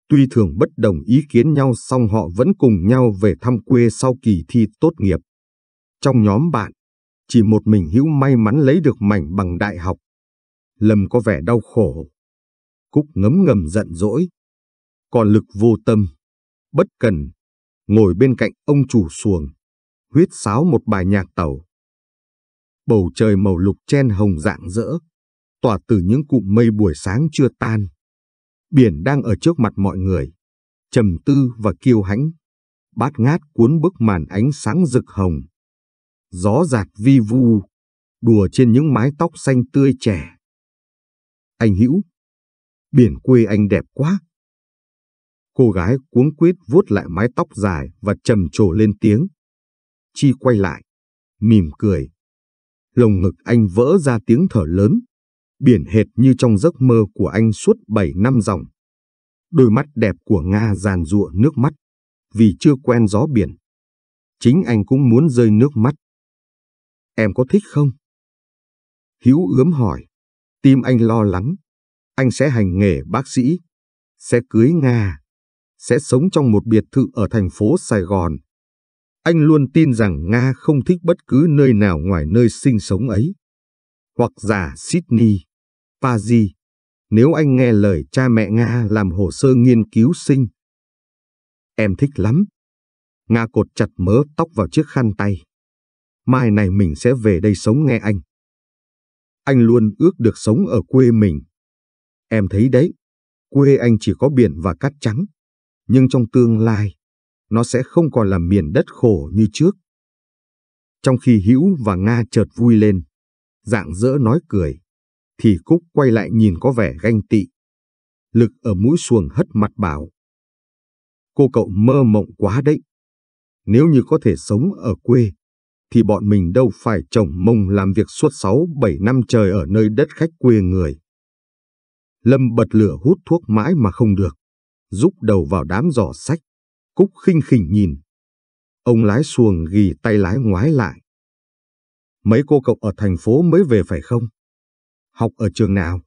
A: Tuy thường bất đồng ý kiến nhau song họ vẫn cùng nhau về thăm quê sau kỳ thi tốt nghiệp. Trong nhóm bạn, chỉ một mình Hữu may mắn lấy được mảnh bằng đại học. Lâm có vẻ đau khổ. Cúc ngấm ngầm giận dỗi. Còn lực vô tâm, bất cần, ngồi bên cạnh ông chủ xuồng, huyết sáo một bài nhạc tàu. Bầu trời màu lục chen hồng rạng rỡ, tỏa từ những cụm mây buổi sáng chưa tan. Biển đang ở trước mặt mọi người, trầm tư và kiêu hãnh, bát ngát cuốn bức màn ánh sáng rực hồng. Gió giạt vi vu, đùa trên những mái tóc xanh tươi trẻ. Anh Hữu, biển quê anh đẹp quá. Cô gái cuống quýt vuốt lại mái tóc dài và trầm trồ lên tiếng. Chi quay lại, mỉm cười. Lồng ngực anh vỡ ra tiếng thở lớn biển hệt như trong giấc mơ của anh suốt 7 năm dòng. Đôi mắt đẹp của Nga giàn giụa nước mắt, vì chưa quen gió biển.
B: Chính anh cũng muốn rơi nước mắt. Em có thích không? Hữu ướm hỏi. Tim anh lo lắng. Anh sẽ hành nghề bác sĩ.
A: Sẽ cưới Nga. Sẽ sống trong một biệt thự ở thành phố Sài Gòn. Anh luôn tin rằng Nga không thích bất cứ nơi nào ngoài nơi sinh sống ấy hoặc giả Sydney, Paris, nếu anh nghe lời cha mẹ Nga làm hồ sơ nghiên cứu sinh. Em thích lắm. Nga cột chặt mớ tóc vào chiếc khăn tay. Mai này mình sẽ về đây sống nghe anh. Anh luôn ước được sống ở quê mình. Em thấy đấy, quê anh chỉ có biển và cát trắng. Nhưng trong tương lai, nó sẽ không còn là miền đất khổ như trước. Trong khi Hữu và Nga chợt vui lên, dạng dỡ nói cười, thì Cúc quay lại nhìn có vẻ ganh tị. Lực ở mũi xuồng hất mặt bảo. Cô cậu mơ mộng quá đấy. Nếu như có thể sống ở quê, thì bọn mình đâu phải chồng mông làm việc suốt 6-7 năm trời ở nơi đất khách quê người. Lâm bật lửa hút thuốc mãi mà không được, rúc đầu vào đám giỏ sách, Cúc khinh khỉnh nhìn. Ông lái xuồng ghi tay lái ngoái lại, Mấy cô cậu ở thành phố mới về phải
B: không? Học ở trường nào?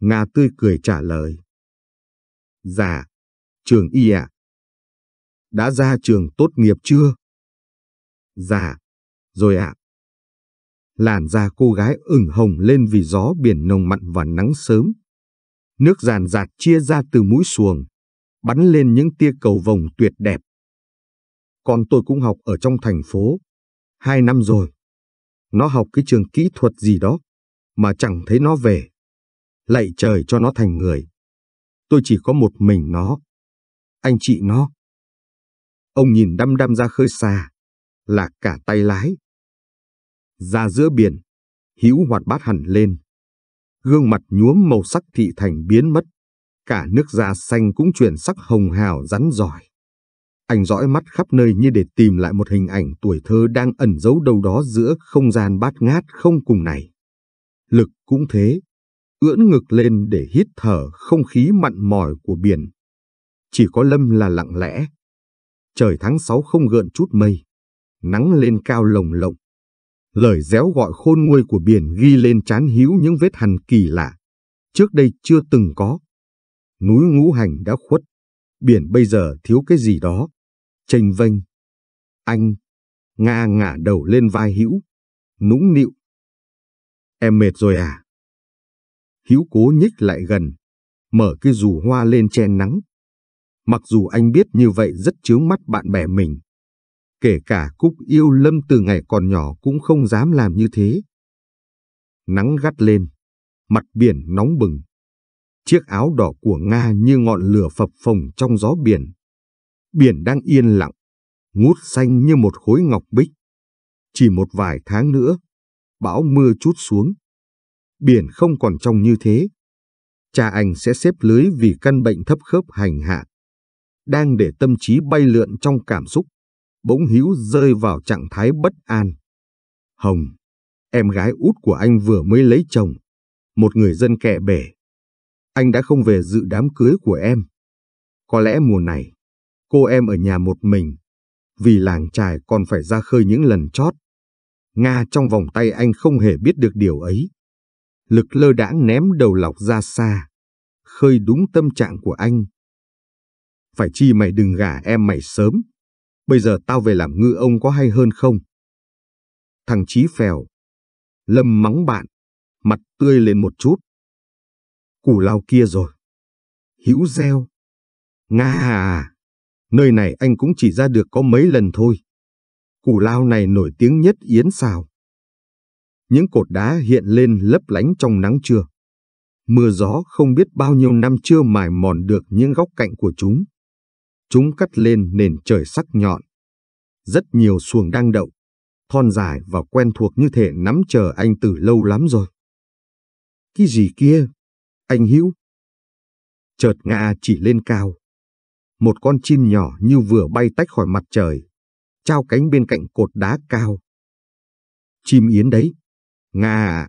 B: Nga tươi cười trả lời. Dạ, trường y ạ. À. Đã ra trường tốt nghiệp chưa? Dạ, rồi ạ. À. Làn da cô
A: gái ửng hồng lên vì gió biển nồng mặn và nắng sớm. Nước giàn giạt chia ra từ mũi xuồng, bắn lên những tia cầu vồng tuyệt đẹp. Còn tôi cũng học ở trong thành phố, hai năm rồi. Nó học cái trường kỹ thuật
B: gì đó, mà chẳng thấy nó về. Lạy trời cho nó thành người. Tôi chỉ có một mình nó. Anh chị nó. Ông nhìn đăm đăm ra khơi xa, là cả tay lái. Ra giữa biển,
A: hữu hoạt bát hẳn lên. Gương mặt nhuốm màu sắc thị thành biến mất. Cả nước da xanh cũng chuyển sắc hồng hào rắn giỏi anh dõi mắt khắp nơi như để tìm lại một hình ảnh tuổi thơ đang ẩn giấu đâu đó giữa không gian bát ngát không cùng này. Lực cũng thế, ưỡn ngực lên để hít thở không khí mặn mòi của biển. Chỉ có Lâm là lặng lẽ. Trời tháng sáu không gợn chút mây, nắng lên cao lồng lộng. Lời réo gọi khôn nguôi của biển ghi lên chán hiếu những vết hằn kỳ lạ, trước đây chưa từng có. Núi ngũ hành đã khuất, biển bây giờ thiếu cái gì đó chênh vênh.
B: Anh, Nga ngả đầu lên vai Hữu, nũng nịu. Em mệt rồi à? Hữu cố nhích lại gần, mở cái dù
A: hoa lên che nắng. Mặc dù anh biết như vậy rất chướng mắt bạn bè mình. Kể cả Cúc yêu Lâm từ ngày còn nhỏ cũng không dám làm như thế. Nắng gắt lên, mặt biển nóng bừng. Chiếc áo đỏ của Nga như ngọn lửa phập phồng trong gió biển. Biển đang yên lặng, ngút xanh như một khối ngọc bích. Chỉ một vài tháng nữa, bão mưa chút xuống. Biển không còn trong như thế. Cha anh sẽ xếp lưới vì căn bệnh thấp khớp hành hạ. Đang để tâm trí bay lượn trong cảm xúc, bỗng hữu rơi vào trạng thái bất an. Hồng, em gái út của anh vừa mới lấy chồng, một người dân kẻ bể. Anh đã không về dự đám cưới của em. Có lẽ mùa này, cô em ở nhà một mình. Vì làng trài còn phải ra khơi những lần chót. Nga trong vòng tay anh không hề biết được điều ấy. Lực lơ đãng ném đầu lọc ra xa. Khơi đúng tâm trạng của anh. Phải chi mày đừng gả em mày sớm. Bây giờ tao
B: về làm ngư ông có hay hơn không? Thằng Chí phèo. Lâm mắng bạn. Mặt tươi lên một chút. Củ lao kia rồi.
A: Hữu gieo. Nga à! à nơi này anh cũng chỉ ra được có mấy lần thôi. Củ lao này nổi tiếng nhất yến xào. Những cột đá hiện lên lấp lánh trong nắng trưa. Mưa gió không biết bao nhiêu năm chưa mài mòn được những góc cạnh của chúng. Chúng cắt lên nền trời sắc nhọn.
B: Rất nhiều xuồng đang đậu, thon dài và quen thuộc như thể nắm chờ anh từ lâu lắm rồi. Cái gì kia? Anh Hữu. Chợt ngã chỉ lên cao, một con chim nhỏ như vừa bay tách khỏi mặt trời, trao cánh bên cạnh cột đá cao. Chim yến đấy, Nga à!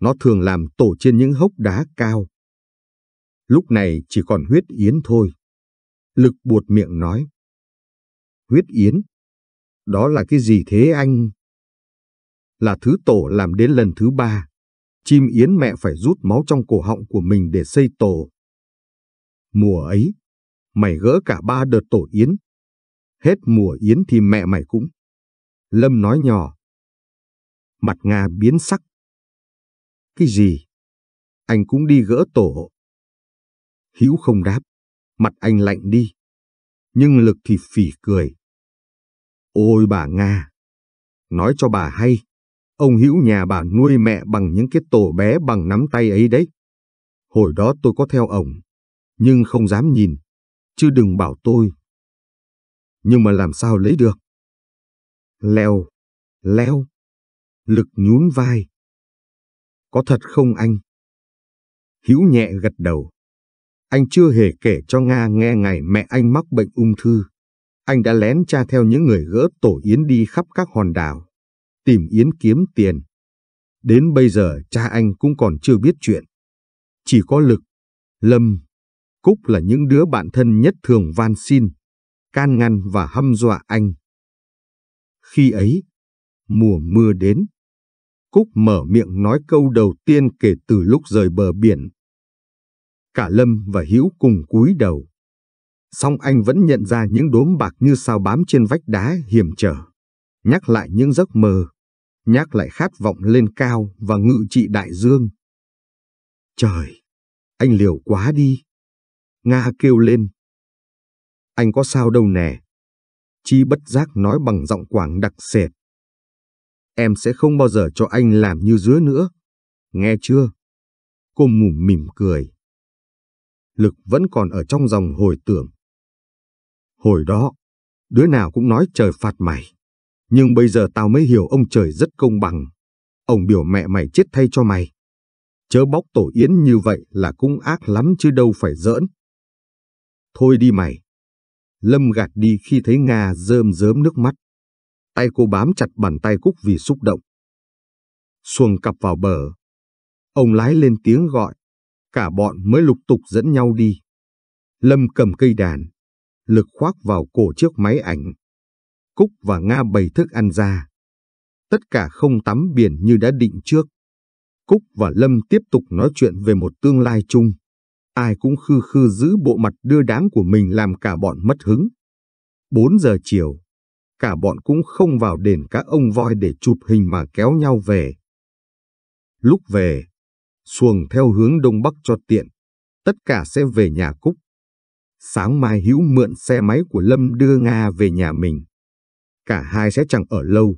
B: Nó thường làm tổ trên những hốc đá cao. Lúc này chỉ còn huyết yến thôi. Lực buột miệng nói. Huyết yến? Đó là cái gì thế anh? Là thứ tổ làm đến lần thứ
A: ba. Chim yến mẹ phải rút máu trong cổ họng của mình để xây tổ. Mùa ấy, mày gỡ cả ba đợt tổ yến. Hết mùa yến
B: thì mẹ mày cũng. Lâm nói nhỏ. Mặt Nga biến sắc. Cái gì? Anh cũng đi gỡ tổ. Hữu không đáp. Mặt anh lạnh đi. Nhưng lực thì phỉ cười. Ôi bà Nga! Nói cho bà hay. Ông Hữu nhà bà nuôi
A: mẹ bằng những cái tổ bé bằng nắm tay ấy đấy. Hồi đó tôi có theo ổng,
B: nhưng không dám nhìn chứ đừng bảo tôi. Nhưng mà làm sao lấy được? Leo, leo, lực nhún vai. Có thật không anh? Hữu nhẹ gật đầu. Anh
A: chưa hề kể cho Nga nghe ngày mẹ anh mắc bệnh ung thư. Anh đã lén tra theo những người gỡ tổ yến đi khắp các hòn đảo, tìm yến kiếm tiền. Đến bây giờ cha anh cũng còn chưa biết chuyện. Chỉ có lực, lâm, Cúc là những đứa bạn thân nhất thường van xin, can ngăn và hâm dọa anh. Khi ấy, mùa mưa đến. Cúc mở miệng nói câu đầu tiên kể từ lúc rời bờ biển. Cả Lâm và Hữu cùng cúi đầu. Song anh vẫn nhận ra những đốm bạc như sao bám trên vách đá hiểm trở. Nhắc lại những giấc mơ. Nhắc lại khát vọng lên cao và
B: ngự trị đại dương. Trời! Anh liều quá đi. Nga kêu lên. Anh có sao đâu nè. Chi bất giác nói bằng giọng quảng đặc sệt. Em sẽ không bao giờ cho anh làm như dứa nữa. Nghe chưa? Cô mùm mỉm cười. Lực vẫn còn ở trong dòng hồi tưởng. Hồi đó, đứa nào cũng nói trời
A: phạt mày. Nhưng bây giờ tao mới hiểu ông trời rất công bằng. Ông biểu mẹ mày chết thay cho mày. Chớ bóc tổ yến như vậy là cũng ác lắm chứ đâu phải giỡn. Thôi đi mày. Lâm gạt đi khi thấy Nga rơm rớm nước mắt. Tay cô bám chặt bàn tay Cúc vì xúc động. Xuồng cặp vào bờ. Ông lái lên tiếng gọi. Cả bọn mới lục tục dẫn nhau đi. Lâm cầm cây đàn. Lực khoác vào cổ chiếc máy ảnh. Cúc và Nga bày thức ăn ra. Tất cả không tắm biển như đã định trước. Cúc và Lâm tiếp tục nói chuyện về một tương lai chung ai cũng khư khư giữ bộ mặt đưa đám của mình làm cả bọn mất hứng. Bốn giờ chiều, cả bọn cũng không vào đền các ông voi để chụp hình mà kéo nhau về. Lúc về, xuồng theo hướng đông bắc cho tiện, tất cả sẽ về nhà Cúc. Sáng mai Hữu mượn xe máy của Lâm đưa Nga về nhà mình. Cả hai sẽ chẳng ở lâu,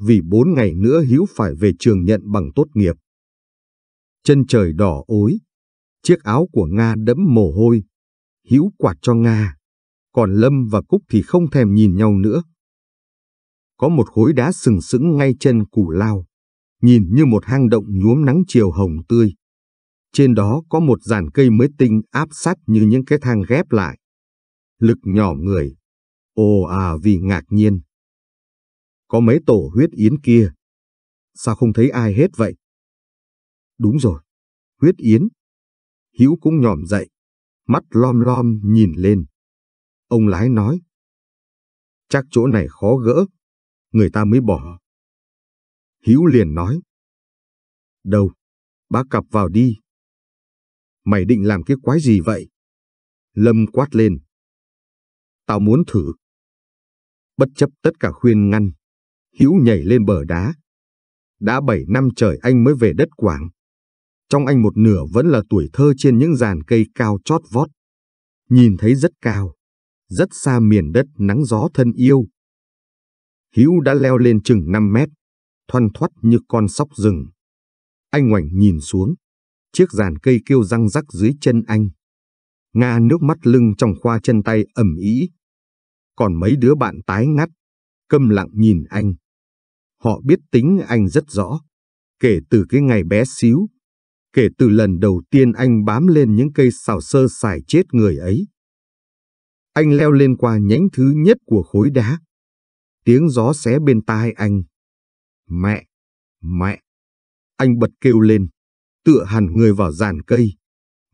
A: vì bốn ngày nữa Hữu phải về trường nhận bằng tốt nghiệp. Chân trời đỏ ối, Chiếc áo của Nga đẫm mồ hôi. Hữu quạt cho Nga. Còn Lâm và Cúc thì không thèm nhìn nhau nữa. Có một khối đá sừng sững ngay chân củ lao. Nhìn như một hang động nhuốm nắng chiều hồng tươi. Trên đó có một dàn cây mới tinh áp sát như những cái thang ghép lại. Lực nhỏ người. Ồ à vì ngạc nhiên.
B: Có mấy tổ huyết yến kia. Sao không thấy ai hết vậy? Đúng rồi, huyết yến Hữu cũng nhòm dậy, mắt lom lom nhìn lên. Ông lái nói, chắc chỗ này khó gỡ, người ta mới bỏ. Hữu liền nói, đâu, bác cặp vào đi. Mày định làm cái quái gì vậy? Lâm quát lên. Tao muốn thử. Bất chấp tất cả khuyên ngăn, Hữu nhảy lên bờ đá. Đã bảy năm trời anh
A: mới về đất Quảng trong anh một nửa vẫn là tuổi thơ trên những giàn cây cao chót vót. Nhìn thấy rất cao, rất xa miền đất nắng gió thân yêu. Hữu đã leo lên chừng 5 mét, thoăn thoắt như con sóc rừng. Anh ngoảnh nhìn xuống, chiếc giàn cây kêu răng rắc dưới chân anh. Nga nước mắt lưng trong khoa chân tay ẩm ý. Còn mấy đứa bạn tái ngắt, câm lặng nhìn anh. Họ biết tính anh rất rõ. Kể từ cái ngày bé xíu, kể từ lần đầu tiên anh bám lên những cây xào sơ xài chết người ấy. Anh leo lên qua nhánh thứ nhất của khối đá. Tiếng gió xé bên tai anh. Mẹ! Mẹ! Anh bật kêu lên, tựa hẳn người vào giàn cây,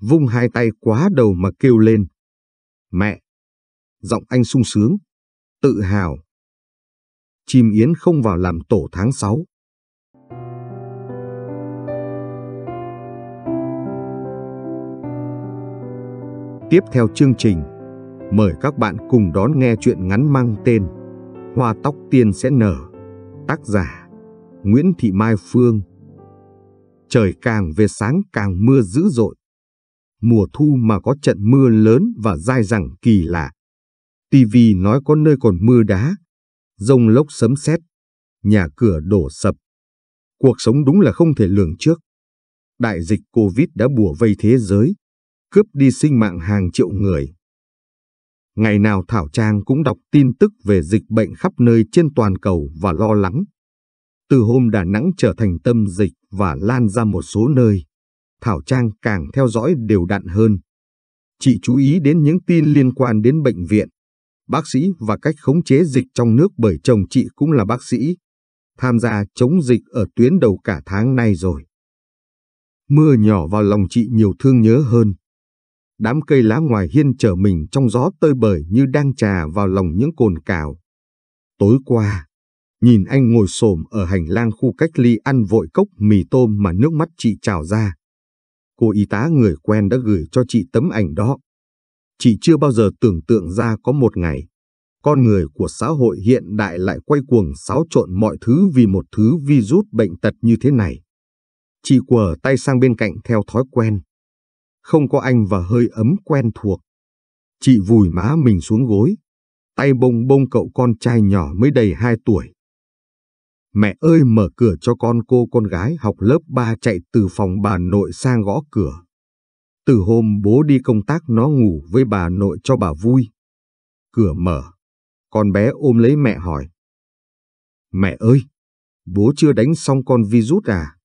A: vung hai tay quá đầu mà
B: kêu lên. Mẹ! Giọng anh sung sướng, tự hào. Chim yến không vào làm tổ tháng 6.
A: Tiếp theo chương trình, mời các bạn cùng đón nghe chuyện ngắn mang tên Hoa tóc tiên sẽ nở, tác giả Nguyễn Thị Mai Phương. Trời càng về sáng càng mưa dữ dội. Mùa thu mà có trận mưa lớn và dai dẳng kỳ lạ. TV nói có nơi còn mưa đá, rông lốc sấm sét, nhà cửa đổ sập. Cuộc sống đúng là không thể lường trước. Đại dịch Covid đã bùa vây thế giới, cướp đi sinh mạng hàng triệu người. Ngày nào Thảo Trang cũng đọc tin tức về dịch bệnh khắp nơi trên toàn cầu và lo lắng. Từ hôm Đà Nẵng trở thành tâm dịch và lan ra một số nơi, Thảo Trang càng theo dõi đều đặn hơn. Chị chú ý đến những tin liên quan đến bệnh viện, bác sĩ và cách khống chế dịch trong nước bởi chồng chị cũng là bác sĩ, tham gia chống dịch ở tuyến đầu cả tháng nay rồi. Mưa nhỏ vào lòng chị nhiều thương nhớ hơn đám cây lá ngoài hiên chở mình trong gió tơi bời như đang trà vào lòng những cồn cào. Tối qua, nhìn anh ngồi xổm ở hành lang khu cách ly ăn vội cốc mì tôm mà nước mắt chị trào ra. Cô y tá người quen đã gửi cho chị tấm ảnh đó. Chị chưa bao giờ tưởng tượng ra có một ngày, con người của xã hội hiện đại lại quay cuồng xáo trộn mọi thứ vì một thứ virus bệnh tật như thế này. Chị quờ tay sang bên cạnh theo thói quen, không có anh và hơi ấm quen thuộc. Chị vùi má mình xuống gối, tay bông bông cậu con trai nhỏ mới đầy 2 tuổi. Mẹ ơi mở cửa cho con cô con gái học lớp 3 chạy từ phòng bà nội sang gõ cửa. Từ hôm bố đi công tác nó ngủ với bà nội cho bà vui. Cửa mở, con bé ôm lấy mẹ hỏi.
B: Mẹ ơi, bố chưa đánh xong con virus à?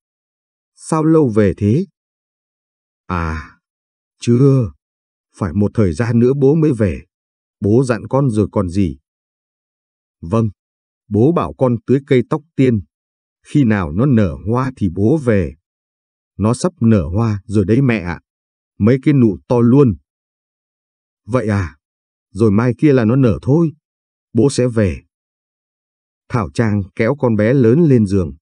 B: Sao lâu về thế? À, chưa, phải một thời gian nữa bố mới về. Bố dặn con rồi còn gì. Vâng,
A: bố bảo con tưới cây tóc tiên. Khi nào nó nở hoa thì bố về.
B: Nó sắp nở hoa rồi đấy mẹ ạ. Mấy cái nụ to luôn. Vậy à, rồi mai kia là nó nở thôi. Bố sẽ về.
A: Thảo Trang kéo con bé lớn lên giường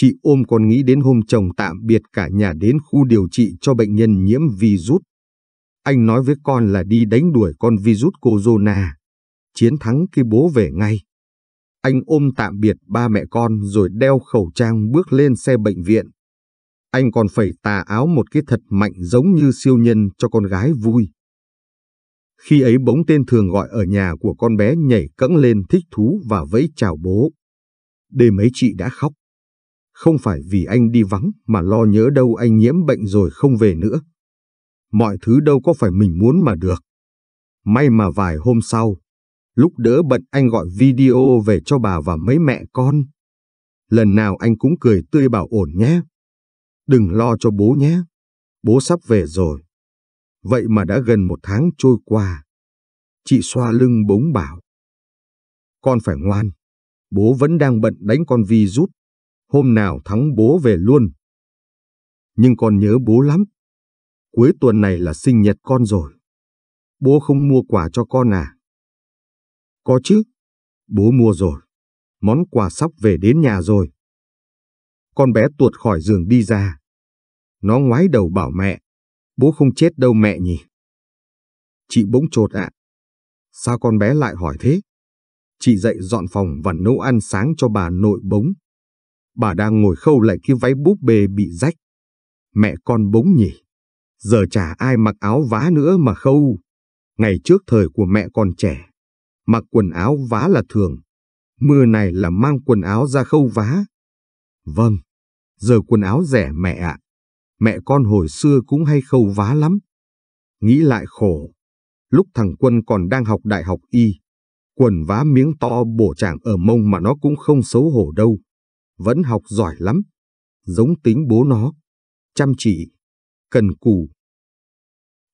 A: chị ôm còn nghĩ đến hôm chồng tạm biệt cả nhà đến khu điều trị cho bệnh nhân nhiễm virus. Anh nói với con là đi đánh đuổi con virus corona. Chiến thắng khi bố về ngay. Anh ôm tạm biệt ba mẹ con rồi đeo khẩu trang bước lên xe bệnh viện. Anh còn phải tà áo một cái thật mạnh giống như siêu nhân cho con gái vui. Khi ấy bóng tên thường gọi ở nhà của con bé nhảy cẫng lên thích thú và vẫy chào bố. Đêm ấy chị đã khóc. Không phải vì anh đi vắng mà lo nhớ đâu anh nhiễm bệnh rồi không về nữa. Mọi thứ đâu có phải mình muốn mà được. May mà vài hôm sau, lúc đỡ bận anh gọi video về cho bà và mấy mẹ con. Lần nào anh cũng cười tươi bảo ổn nhé. Đừng lo cho bố nhé. Bố sắp về rồi. Vậy mà đã gần một tháng trôi qua. Chị xoa lưng bống bảo. Con phải ngoan. Bố vẫn đang bận đánh con vi rút hôm nào thắng bố về luôn.
B: Nhưng con nhớ bố lắm. Cuối tuần này là sinh nhật con rồi. Bố không mua quà cho con à? Có chứ. Bố mua rồi. Món quà sắp về đến nhà rồi. Con bé tuột khỏi giường đi ra. Nó ngoái đầu bảo mẹ. Bố không chết đâu mẹ nhỉ. Chị bỗng chột ạ. Sao con bé lại hỏi thế? Chị dậy dọn
A: phòng và nấu ăn sáng cho bà nội bống bà đang ngồi khâu lại cái váy búp bê bị rách. Mẹ con bống nhỉ, giờ chả ai mặc áo vá nữa mà khâu. Ngày trước thời của mẹ con trẻ, mặc quần áo vá là thường, mưa này là mang quần áo ra khâu vá. Vâng, giờ quần áo rẻ mẹ ạ, mẹ con hồi xưa cũng hay khâu vá lắm. Nghĩ lại khổ, lúc thằng Quân còn đang học đại học y, quần vá miếng to bổ chảng ở mông mà nó cũng không xấu hổ đâu vẫn học giỏi lắm, giống tính bố nó, chăm chỉ, cần cù.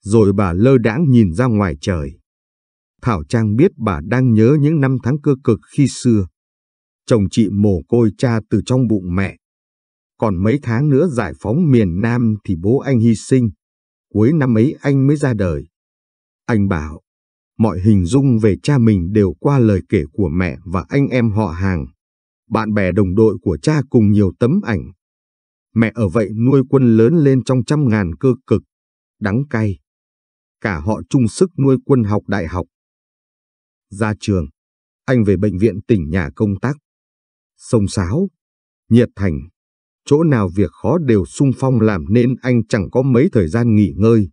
A: Rồi bà lơ đãng nhìn ra ngoài trời. Thảo Trang biết bà đang nhớ những năm tháng cơ cực khi xưa. Chồng chị mồ côi cha từ trong bụng mẹ. Còn mấy tháng nữa giải phóng miền Nam thì bố anh hy sinh. Cuối năm ấy anh mới ra đời. Anh bảo, mọi hình dung về cha mình đều qua lời kể của mẹ và anh em họ hàng bạn bè đồng đội của cha cùng nhiều tấm ảnh. Mẹ ở vậy nuôi quân lớn lên trong trăm ngàn cơ cực, đắng cay. Cả họ chung sức nuôi quân học đại học. Ra trường, anh về bệnh viện tỉnh nhà công tác. Sông Sáo, Nhiệt Thành, chỗ nào việc khó đều sung phong làm nên anh chẳng có mấy thời gian nghỉ ngơi.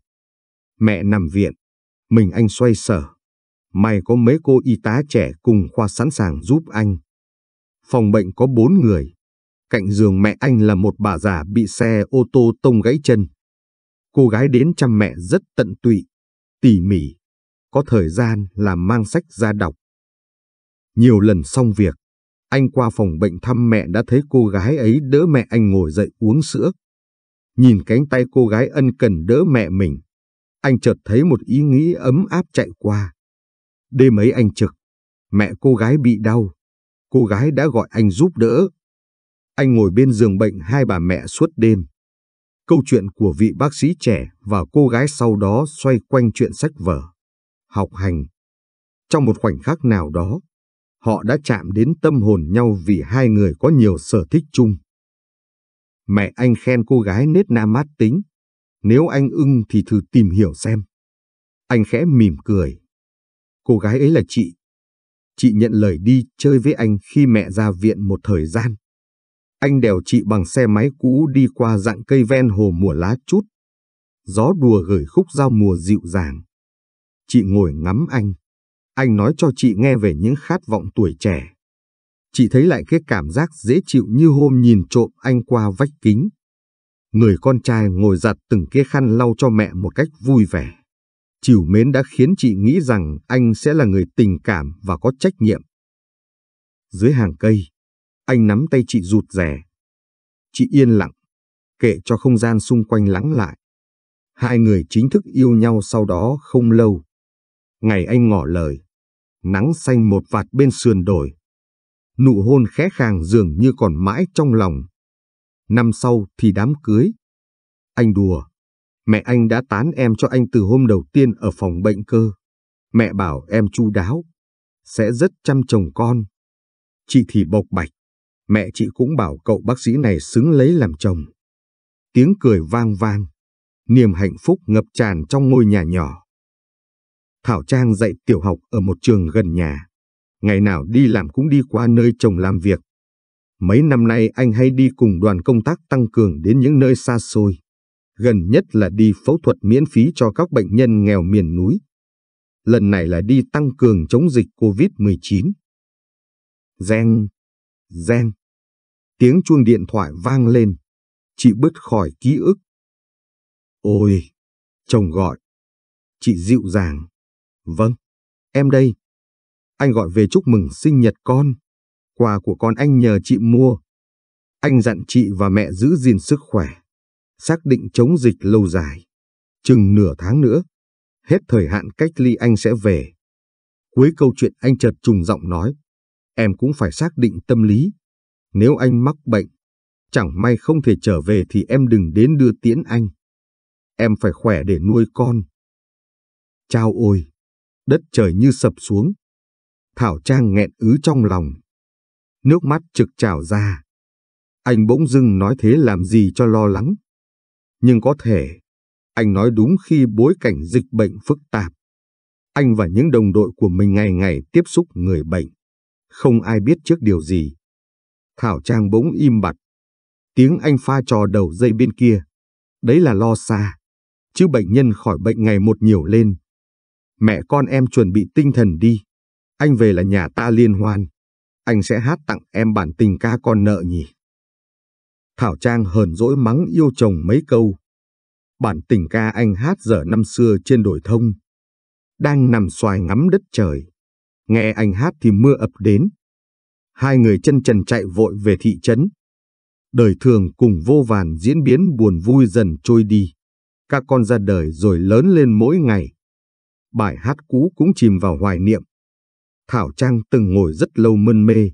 A: Mẹ nằm viện, mình anh xoay sở. May có mấy cô y tá trẻ cùng khoa sẵn sàng giúp anh. Phòng bệnh có bốn người. Cạnh giường mẹ anh là một bà già bị xe ô tô tông gãy chân. Cô gái đến chăm mẹ rất tận tụy, tỉ mỉ, có thời gian là mang sách ra đọc. Nhiều lần xong việc, anh qua phòng bệnh thăm mẹ đã thấy cô gái ấy đỡ mẹ anh ngồi dậy uống sữa. Nhìn cánh tay cô gái ân cần đỡ mẹ mình, anh chợt thấy một ý nghĩ ấm áp chạy qua. Đêm ấy anh trực, mẹ cô gái bị đau, cô gái đã gọi anh giúp đỡ. Anh ngồi bên giường bệnh hai bà mẹ suốt đêm. Câu chuyện của vị bác sĩ trẻ và cô gái sau đó xoay quanh chuyện sách vở, học hành. Trong một khoảnh khắc nào đó, họ đã chạm đến tâm hồn nhau vì hai người có nhiều sở thích chung. Mẹ anh khen cô gái nết na mát tính. Nếu anh ưng thì thử tìm hiểu xem. Anh khẽ mỉm cười. Cô gái ấy là chị chị nhận lời đi chơi với anh khi mẹ ra viện một thời gian. Anh đèo chị bằng xe máy cũ đi qua dặn cây ven hồ mùa lá chút. Gió đùa gửi khúc giao mùa dịu dàng. Chị ngồi ngắm anh. Anh nói cho chị nghe về những khát vọng tuổi trẻ. Chị thấy lại cái cảm giác dễ chịu như hôm nhìn trộm anh qua vách kính. Người con trai ngồi giặt từng cái khăn lau cho mẹ một cách vui vẻ. Chiều mến đã khiến chị nghĩ rằng anh sẽ là người tình cảm và có trách nhiệm. Dưới hàng cây, anh nắm tay chị rụt rè. Chị yên lặng, kệ cho không gian xung quanh lắng lại. Hai người chính thức yêu nhau sau đó không lâu. Ngày anh ngỏ lời, nắng xanh một vạt bên sườn đồi. Nụ hôn khẽ khàng dường như còn mãi trong lòng. Năm sau thì đám cưới. Anh đùa, Mẹ anh đã tán em cho anh từ hôm đầu tiên ở phòng bệnh cơ. Mẹ bảo em chu đáo, sẽ rất chăm chồng con. Chị thì bộc bạch, mẹ chị cũng bảo cậu bác sĩ này xứng lấy làm chồng. Tiếng cười vang vang, niềm hạnh phúc ngập tràn trong ngôi nhà nhỏ. Thảo Trang dạy tiểu học ở một trường gần nhà. Ngày nào đi làm cũng đi qua nơi chồng làm việc. Mấy năm nay anh hay đi cùng đoàn công tác tăng cường đến những nơi xa xôi gần nhất là đi phẫu thuật miễn phí cho các bệnh nhân nghèo miền
B: núi. Lần này là đi tăng cường chống dịch COVID-19. Gen, gen. Tiếng chuông điện thoại vang lên. Chị bứt khỏi ký ức. Ôi, chồng gọi. Chị dịu dàng. Vâng, em đây. Anh gọi về chúc mừng sinh nhật con.
A: Quà của con anh nhờ chị mua. Anh dặn chị và mẹ giữ gìn sức khỏe xác định chống dịch lâu dài. Chừng nửa tháng nữa, hết thời hạn cách ly anh sẽ về. Cuối câu chuyện anh chợt trùng giọng nói, em cũng phải xác định tâm lý. Nếu anh mắc bệnh, chẳng may không thể trở về thì em đừng đến đưa tiễn anh. Em phải khỏe để nuôi con. Chao ôi, đất trời như sập xuống. Thảo Trang nghẹn ứ trong lòng. Nước mắt trực trào ra. Anh bỗng dưng nói thế làm gì cho lo lắng. Nhưng có thể, anh nói đúng khi bối cảnh dịch bệnh phức tạp. Anh và những đồng đội của mình ngày ngày tiếp xúc người bệnh. Không ai biết trước điều gì. Thảo Trang bỗng im bặt. Tiếng anh pha trò đầu dây bên kia. Đấy là lo xa. Chứ bệnh nhân khỏi bệnh ngày một nhiều lên. Mẹ con em chuẩn bị tinh thần đi. Anh về là nhà ta liên hoan. Anh sẽ hát tặng em bản tình ca con nợ nhỉ. Thảo Trang hờn dỗi mắng yêu chồng mấy câu. Bản tình ca anh hát giờ năm xưa trên đồi thông. Đang nằm xoài ngắm đất trời. Nghe anh hát thì mưa ập đến. Hai người chân trần chạy vội về thị trấn. Đời thường cùng vô vàn diễn biến buồn vui dần trôi đi. Các con ra đời rồi lớn lên mỗi ngày. Bài hát cũ cũng chìm vào hoài niệm. Thảo Trang từng ngồi rất lâu mân mê,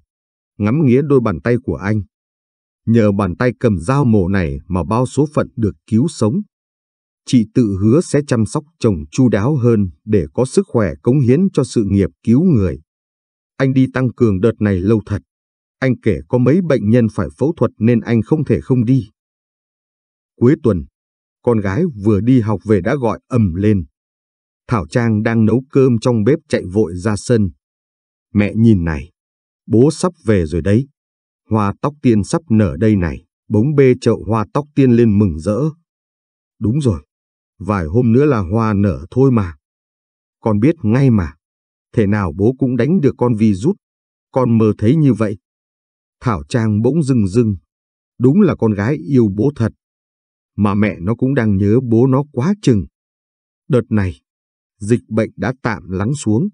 A: ngắm nghía đôi bàn tay của anh. Nhờ bàn tay cầm dao mổ này mà bao số phận được cứu sống. Chị tự hứa sẽ chăm sóc chồng chu đáo hơn để có sức khỏe cống hiến cho sự nghiệp cứu người. Anh đi tăng cường đợt này lâu thật. Anh kể có mấy bệnh nhân phải phẫu thuật nên anh không thể không đi. Cuối tuần, con gái vừa đi học về đã gọi ầm lên. Thảo Trang đang nấu cơm trong bếp chạy vội ra sân. Mẹ nhìn này, bố sắp về rồi đấy hoa tóc tiên sắp nở đây này, bống bê chậu hoa tóc tiên lên mừng rỡ. Đúng rồi, vài hôm nữa là hoa nở thôi mà. Con biết ngay mà, thể nào bố cũng đánh được con vi rút, con mơ thấy như vậy. Thảo Trang bỗng rưng rưng, đúng là con gái yêu bố thật. Mà mẹ nó cũng đang nhớ bố nó quá chừng. Đợt này, dịch bệnh đã tạm lắng xuống.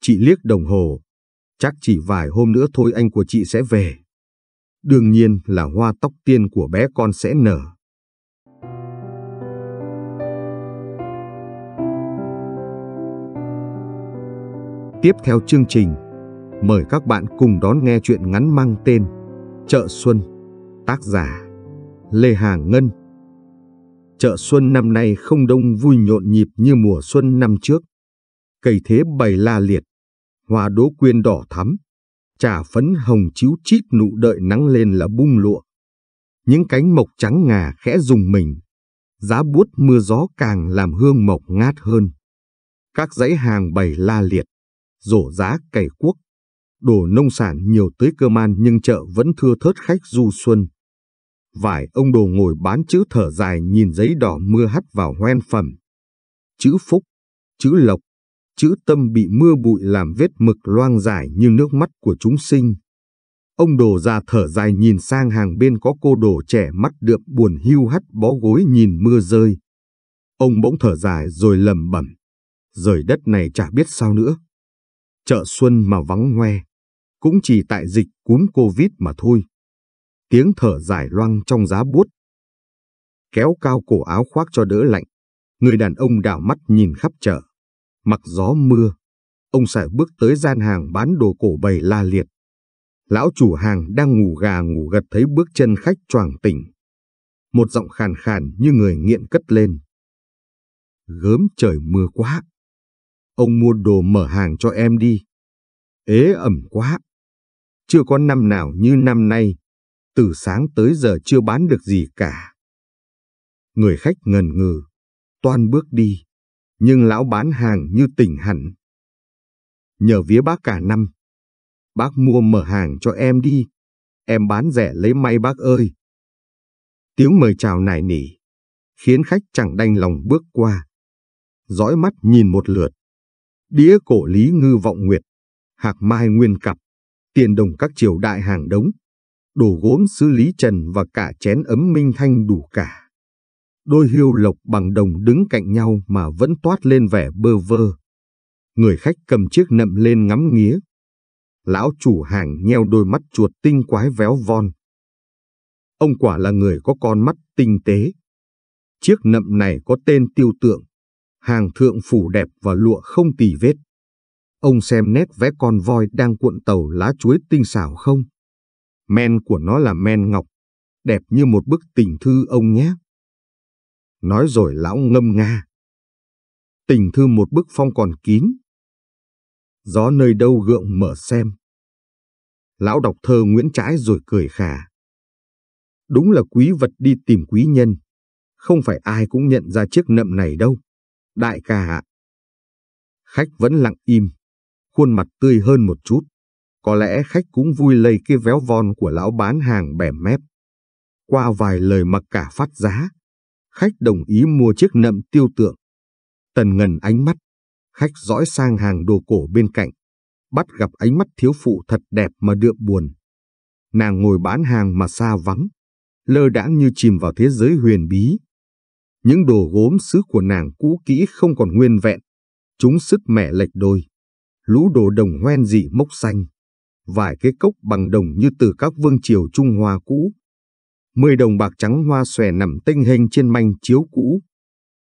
A: Chị liếc đồng hồ, chắc chỉ vài hôm nữa thôi anh của chị sẽ về đương nhiên là hoa tóc tiên của bé con sẽ nở. Tiếp theo chương trình, mời các bạn cùng đón nghe chuyện ngắn mang tên Chợ Xuân, tác giả Lê Hà Ngân. Chợ Xuân năm nay không đông vui nhộn nhịp như mùa xuân năm trước. Cây thế bày la liệt, hoa đỗ quyên đỏ thắm, trà phấn hồng chiếu chít nụ đợi nắng lên là bung lụa. Những cánh mộc trắng ngà khẽ dùng mình, giá buốt mưa gió càng làm hương mộc ngát hơn. Các dãy hàng bày la liệt, rổ giá cày cuốc, đồ nông sản nhiều tới cơ man nhưng chợ vẫn thưa thớt khách du xuân. Vài ông đồ ngồi bán chữ thở dài nhìn giấy đỏ mưa hắt vào hoen phẩm. Chữ phúc, chữ lộc, chữ tâm bị mưa bụi làm vết mực loang dài như nước mắt của chúng sinh. Ông đồ già thở dài nhìn sang hàng bên có cô đồ trẻ mắt đượm buồn hưu hắt bó gối nhìn mưa rơi. Ông bỗng thở dài rồi lầm bẩm. Rời đất này chả biết sao nữa. Chợ xuân mà vắng hoe. Cũng chỉ tại dịch cúm Covid mà thôi. Tiếng thở dài loang trong giá buốt. Kéo cao cổ áo khoác cho đỡ lạnh. Người đàn ông đảo mắt nhìn khắp chợ mặc gió mưa, ông sải bước tới gian hàng bán đồ cổ bày la liệt. Lão chủ hàng đang ngủ gà ngủ gật thấy bước chân khách choàng tỉnh. Một giọng khàn khàn như người nghiện cất lên. Gớm trời mưa quá. Ông mua đồ mở hàng cho em đi. Ế ẩm quá. Chưa có năm nào như năm nay. Từ sáng tới giờ chưa bán được gì cả.
B: Người khách ngần ngừ, toan bước đi nhưng lão bán hàng như tỉnh hẳn. Nhờ vía bác cả năm, bác mua
A: mở hàng cho em đi, em bán rẻ lấy may bác ơi. Tiếng mời chào nài nỉ, khiến khách chẳng đành lòng bước qua. Dõi mắt nhìn một lượt, đĩa cổ lý ngư vọng nguyệt, hạc mai nguyên cặp, tiền đồng các triều đại hàng đống, đồ gốm xứ Lý Trần và cả chén ấm minh thanh đủ cả. Đôi hiêu lộc bằng đồng đứng cạnh nhau mà vẫn toát lên vẻ bơ vơ. Người khách cầm chiếc nậm lên ngắm nghía. Lão chủ hàng nheo đôi mắt chuột tinh quái véo von. Ông quả là người có con mắt tinh tế. Chiếc nậm này có tên tiêu tượng. Hàng thượng phủ đẹp và lụa không tì vết. Ông xem nét vẽ con voi đang cuộn tàu lá chuối tinh xảo không? Men của nó là men ngọc, đẹp như một bức tình thư
B: ông nhé. Nói rồi lão ngâm nga. Tình thư một bức phong còn kín. Gió nơi đâu gượng mở xem.
A: Lão đọc thơ Nguyễn Trãi rồi cười khà. Đúng là quý vật đi tìm quý nhân. Không phải ai cũng nhận ra chiếc nậm này đâu. Đại ca ạ. Khách vẫn lặng im, khuôn mặt tươi hơn một chút. Có lẽ khách cũng vui lây cái véo von của lão bán hàng bẻ mép. Qua vài lời mặc cả phát giá, khách đồng ý mua chiếc nậm tiêu tượng. Tần ngần ánh mắt, khách dõi sang hàng đồ cổ bên cạnh, bắt gặp ánh mắt thiếu phụ thật đẹp mà đượm buồn. Nàng ngồi bán hàng mà xa vắng, lơ đãng như chìm vào thế giới huyền bí. Những đồ gốm sứ của nàng cũ kỹ không còn nguyên vẹn, chúng sứt mẻ lệch đôi, lũ đồ đồng hoen dị mốc xanh, vài cái cốc bằng đồng như từ các vương triều Trung Hoa cũ. 10 đồng bạc trắng hoa xòe nằm tinh hình trên manh chiếu cũ.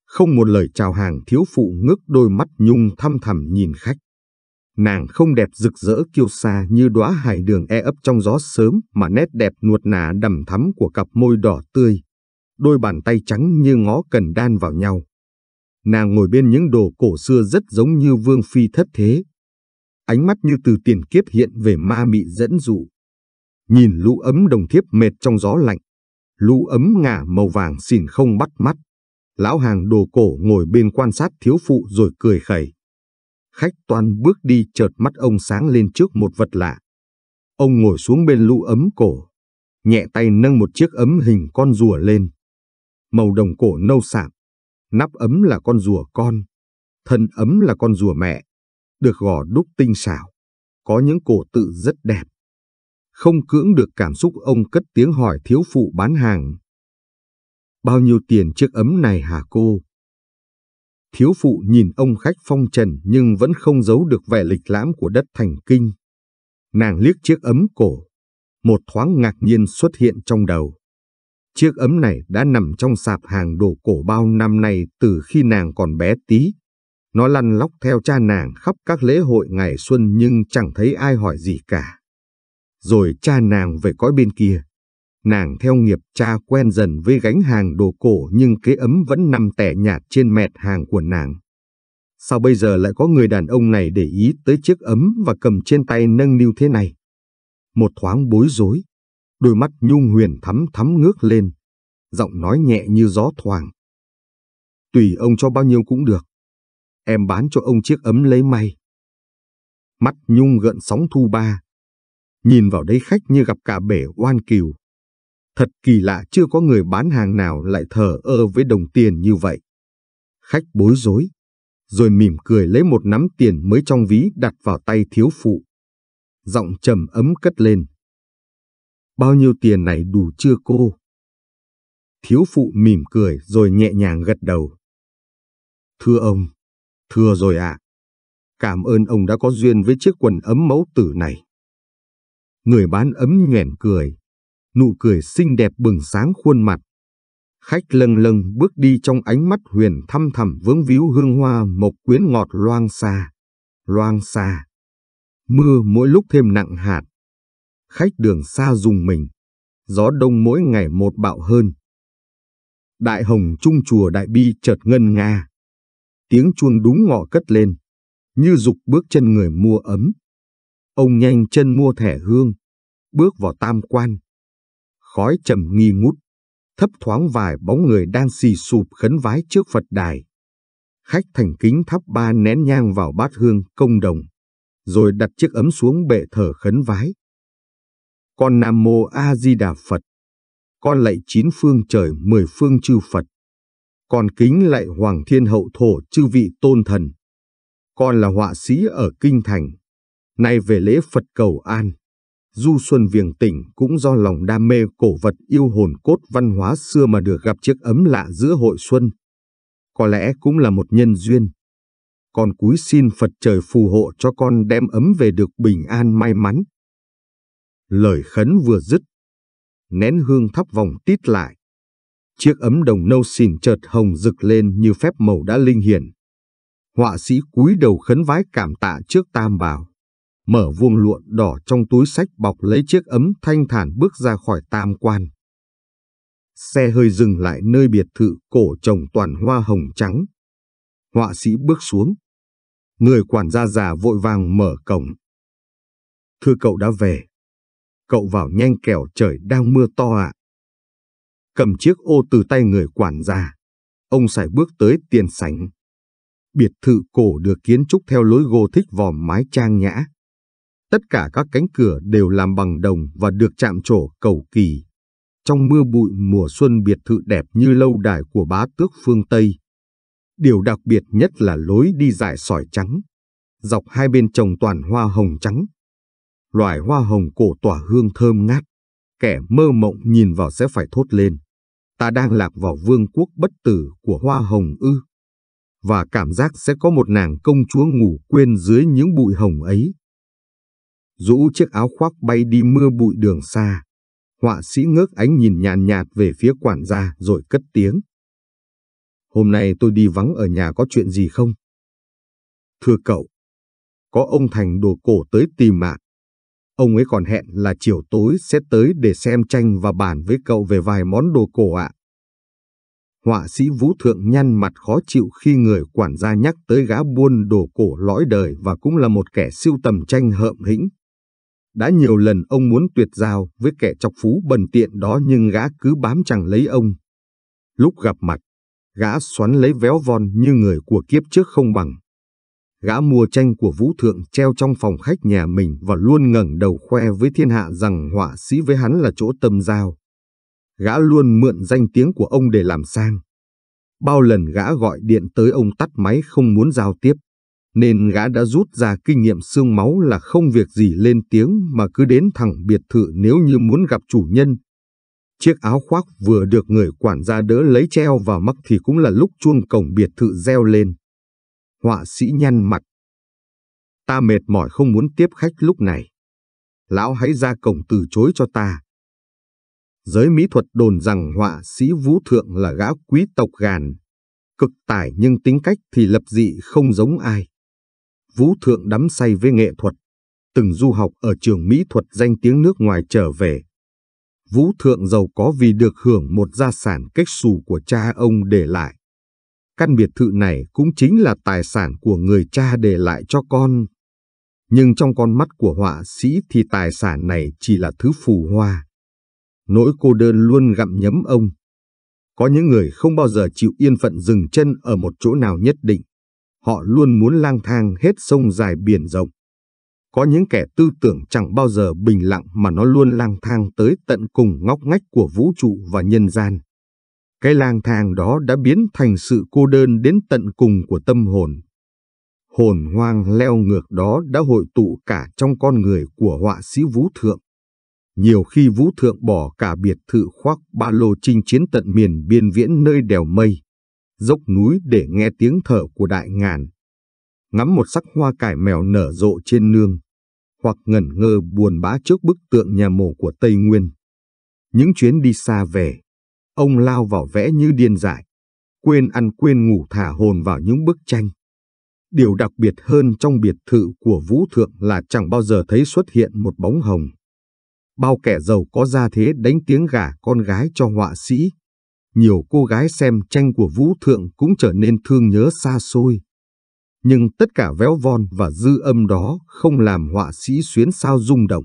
A: Không một lời chào hàng thiếu phụ ngước đôi mắt nhung thăm thầm nhìn khách. Nàng không đẹp rực rỡ kiêu xa như đóa hải đường e ấp trong gió sớm mà nét đẹp nuột nà đầm thắm của cặp môi đỏ tươi. Đôi bàn tay trắng như ngó cần đan vào nhau. Nàng ngồi bên những đồ cổ xưa rất giống như vương phi thất thế. Ánh mắt như từ tiền kiếp hiện về ma mị dẫn dụ. Nhìn lũ ấm đồng thiếp mệt trong gió lạnh lũ ấm ngả màu vàng xỉn không bắt mắt. Lão hàng đồ cổ ngồi bên quan sát thiếu phụ rồi cười khẩy. Khách toan bước đi chợt mắt ông sáng lên trước một vật lạ. Ông ngồi xuống bên lũ ấm cổ, nhẹ tay nâng một chiếc ấm hình con rùa lên. Màu đồng cổ nâu sạm, nắp ấm là con rùa con, thân ấm là con rùa mẹ, được gò đúc tinh xảo, có những cổ tự rất đẹp. Không cưỡng được cảm xúc ông cất tiếng hỏi thiếu phụ bán hàng. Bao nhiêu tiền chiếc ấm này hả cô? Thiếu phụ nhìn ông khách phong trần nhưng vẫn không giấu được vẻ lịch lãm của đất thành kinh. Nàng liếc chiếc ấm cổ. Một thoáng ngạc nhiên xuất hiện trong đầu. Chiếc ấm này đã nằm trong sạp hàng đồ cổ bao năm nay từ khi nàng còn bé tí. Nó lăn lóc theo cha nàng khắp các lễ hội ngày xuân nhưng chẳng thấy ai hỏi gì cả rồi cha nàng về cõi bên kia. Nàng theo nghiệp cha quen dần với gánh hàng đồ cổ nhưng kế ấm vẫn nằm tẻ nhạt trên mẹt hàng của nàng. Sao bây giờ lại có người đàn ông này để ý tới chiếc ấm và cầm trên tay nâng niu thế này? Một thoáng bối rối, đôi mắt nhung huyền thắm thắm ngước lên, giọng nói nhẹ như gió thoảng. Tùy ông cho bao nhiêu cũng được, em bán cho ông chiếc ấm lấy may. Mắt nhung gợn sóng thu ba, Nhìn vào đây khách như gặp cả bể oan kiều. Thật kỳ lạ chưa có người bán hàng nào lại thờ ơ với đồng tiền như vậy. Khách bối rối, rồi mỉm cười lấy một nắm tiền mới trong ví đặt vào tay thiếu phụ. Giọng trầm ấm
B: cất lên. Bao nhiêu tiền này đủ chưa cô? Thiếu phụ mỉm cười rồi nhẹ nhàng gật đầu. Thưa ông, thưa
A: rồi ạ. À, cảm ơn ông đã có duyên với chiếc quần ấm mẫu tử này. Người bán ấm nhoẻn cười, nụ cười xinh đẹp bừng sáng khuôn mặt. Khách lâng lâng bước đi trong ánh mắt huyền thăm thẳm vướng víu hương hoa mộc quyến ngọt loang xa. Loang xa. Mưa mỗi lúc thêm nặng hạt. Khách đường xa dùng mình. Gió đông mỗi ngày một bạo hơn. Đại hồng trung chùa đại bi chợt ngân nga. Tiếng chuông đúng ngọ cất lên. Như dục bước chân người mua ấm. Ông nhanh chân mua thẻ hương, bước vào tam quan. Khói trầm nghi ngút, thấp thoáng vài bóng người đang xì sụp khấn vái trước Phật đài. Khách thành kính thắp ba nén nhang vào bát hương công đồng, rồi đặt chiếc ấm xuống bệ thờ khấn vái. Con Nam Mô A Di Đà Phật, con lạy chín phương trời mười phương chư Phật, con kính lạy Hoàng Thiên Hậu Thổ chư vị tôn thần. Con là họa sĩ ở Kinh Thành, Nay về lễ Phật cầu an, Du Xuân Viềng tỉnh cũng do lòng đam mê cổ vật yêu hồn cốt văn hóa xưa mà được gặp chiếc ấm lạ giữa hội xuân. Có lẽ cũng là một nhân duyên. Con cúi xin Phật trời phù hộ cho con đem ấm về được bình an may mắn. Lời khấn vừa dứt, nén hương thắp vòng tít lại. Chiếc ấm đồng nâu xìn chợt hồng rực lên như phép màu đã linh hiển. Họa sĩ cúi đầu khấn vái cảm tạ trước tam bảo mở vuông lụa đỏ trong túi sách bọc lấy chiếc ấm thanh thản bước ra khỏi tam quan. Xe hơi dừng lại nơi biệt thự cổ trồng toàn hoa hồng trắng. Họa sĩ bước xuống.
B: Người quản gia già vội vàng mở cổng. Thưa cậu đã về. Cậu vào nhanh kẻo trời đang mưa to ạ. Cầm chiếc ô
A: từ tay người quản gia. Ông sải bước tới tiền sảnh biệt thự cổ được kiến trúc theo lối Gothic vòm mái trang nhã. Tất cả các cánh cửa đều làm bằng đồng và được chạm trổ cầu kỳ. Trong mưa bụi mùa xuân biệt thự đẹp như lâu đài của bá tước phương Tây. Điều đặc biệt nhất là lối đi dài sỏi trắng. Dọc hai bên trồng toàn hoa hồng trắng. Loài hoa hồng cổ tỏa hương thơm ngát. Kẻ mơ mộng nhìn vào sẽ phải thốt lên. Ta đang lạc vào vương quốc bất tử của hoa hồng ư. Và cảm giác sẽ có một nàng công chúa ngủ quên dưới những bụi hồng ấy rũ chiếc áo khoác bay đi mưa bụi đường xa. Họa sĩ ngước ánh nhìn nhàn nhạt, về phía quản gia rồi cất tiếng. Hôm nay tôi đi vắng ở nhà có chuyện gì không? Thưa cậu, có ông Thành đồ cổ tới tìm ạ. Ông ấy còn hẹn là chiều tối sẽ tới để xem tranh và bàn với cậu về vài món đồ cổ ạ. Họa sĩ Vũ Thượng nhăn mặt khó chịu khi người quản gia nhắc tới gã buôn đồ cổ lõi đời và cũng là một kẻ siêu tầm tranh hợm hĩnh. Đã nhiều lần ông muốn tuyệt giao với kẻ chọc phú bần tiện đó nhưng gã cứ bám chẳng lấy ông. Lúc gặp mặt, gã xoắn lấy véo von như người của kiếp trước không bằng. Gã mua tranh của Vũ Thượng treo trong phòng khách nhà mình và luôn ngẩng đầu khoe với thiên hạ rằng họa sĩ với hắn là chỗ tâm giao. Gã luôn mượn danh tiếng của ông để làm sang. Bao lần gã gọi điện tới ông tắt máy không muốn giao tiếp nên gã đã rút ra kinh nghiệm xương máu là không việc gì lên tiếng mà cứ đến thẳng biệt thự nếu như muốn gặp chủ nhân. Chiếc áo khoác vừa được người quản gia đỡ lấy treo vào mắt thì cũng là lúc chuông cổng biệt thự reo lên. Họa sĩ nhăn mặt. Ta mệt mỏi không muốn tiếp khách lúc này. Lão hãy ra cổng từ chối cho ta. Giới mỹ thuật đồn rằng họa sĩ Vũ Thượng là gã quý tộc gàn, cực tài nhưng tính cách thì lập dị không giống ai. Vũ Thượng đắm say với nghệ thuật, từng du học ở trường mỹ thuật danh tiếng nước ngoài trở về. Vũ Thượng giàu có vì được hưởng một gia sản cách xù của cha ông để lại. Căn biệt thự này cũng chính là tài sản của người cha để lại cho con. Nhưng trong con mắt của họa sĩ thì tài sản này chỉ là thứ phù hoa. Nỗi cô đơn luôn gặm nhấm ông. Có những người không bao giờ chịu yên phận dừng chân ở một chỗ nào nhất định họ luôn muốn lang thang hết sông dài biển rộng. Có những kẻ tư tưởng chẳng bao giờ bình lặng mà nó luôn lang thang tới tận cùng ngóc ngách của vũ trụ và nhân gian. Cái lang thang đó đã biến thành sự cô đơn đến tận cùng của tâm hồn. Hồn hoang leo ngược đó đã hội tụ cả trong con người của họa sĩ Vũ Thượng. Nhiều khi Vũ Thượng bỏ cả biệt thự khoác ba lô chinh chiến tận miền biên viễn nơi đèo mây dốc núi để nghe tiếng thở của đại ngàn. Ngắm một sắc hoa cải mèo nở rộ trên nương, hoặc ngẩn ngơ buồn bã trước bức tượng nhà mồ của Tây Nguyên. Những chuyến đi xa về, ông lao vào vẽ như điên dại, quên ăn quên ngủ thả hồn vào những bức tranh. Điều đặc biệt hơn trong biệt thự của Vũ Thượng là chẳng bao giờ thấy xuất hiện một bóng hồng. Bao kẻ giàu có gia thế đánh tiếng gà con gái cho họa sĩ, nhiều cô gái xem tranh của Vũ Thượng cũng trở nên thương nhớ xa xôi. Nhưng tất cả véo von và dư âm đó không làm họa sĩ xuyến sao rung động.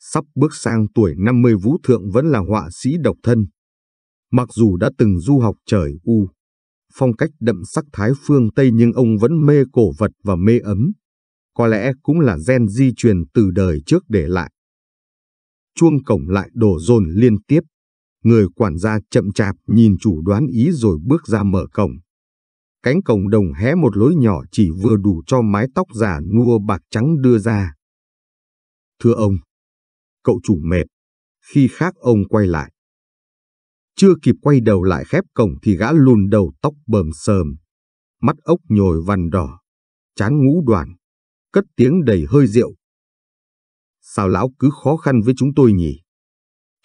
A: Sắp bước sang tuổi 50 Vũ Thượng vẫn là họa sĩ độc thân. Mặc dù đã từng du học trời U, phong cách đậm sắc thái phương Tây nhưng ông vẫn mê cổ vật và mê ấm. Có lẽ cũng là gen di truyền từ đời trước để lại. Chuông cổng lại đổ dồn liên tiếp Người quản gia chậm chạp nhìn chủ đoán ý rồi bước ra mở cổng. Cánh cổng đồng hé một lối nhỏ chỉ vừa đủ cho mái tóc già nua bạc trắng đưa ra. Thưa ông, cậu chủ mệt. Khi khác ông quay lại. Chưa kịp quay đầu lại khép cổng thì gã lùn đầu tóc bờm sờm. Mắt ốc nhồi vằn đỏ, chán ngũ đoàn, cất tiếng đầy hơi rượu. Sao lão cứ khó khăn với chúng tôi nhỉ?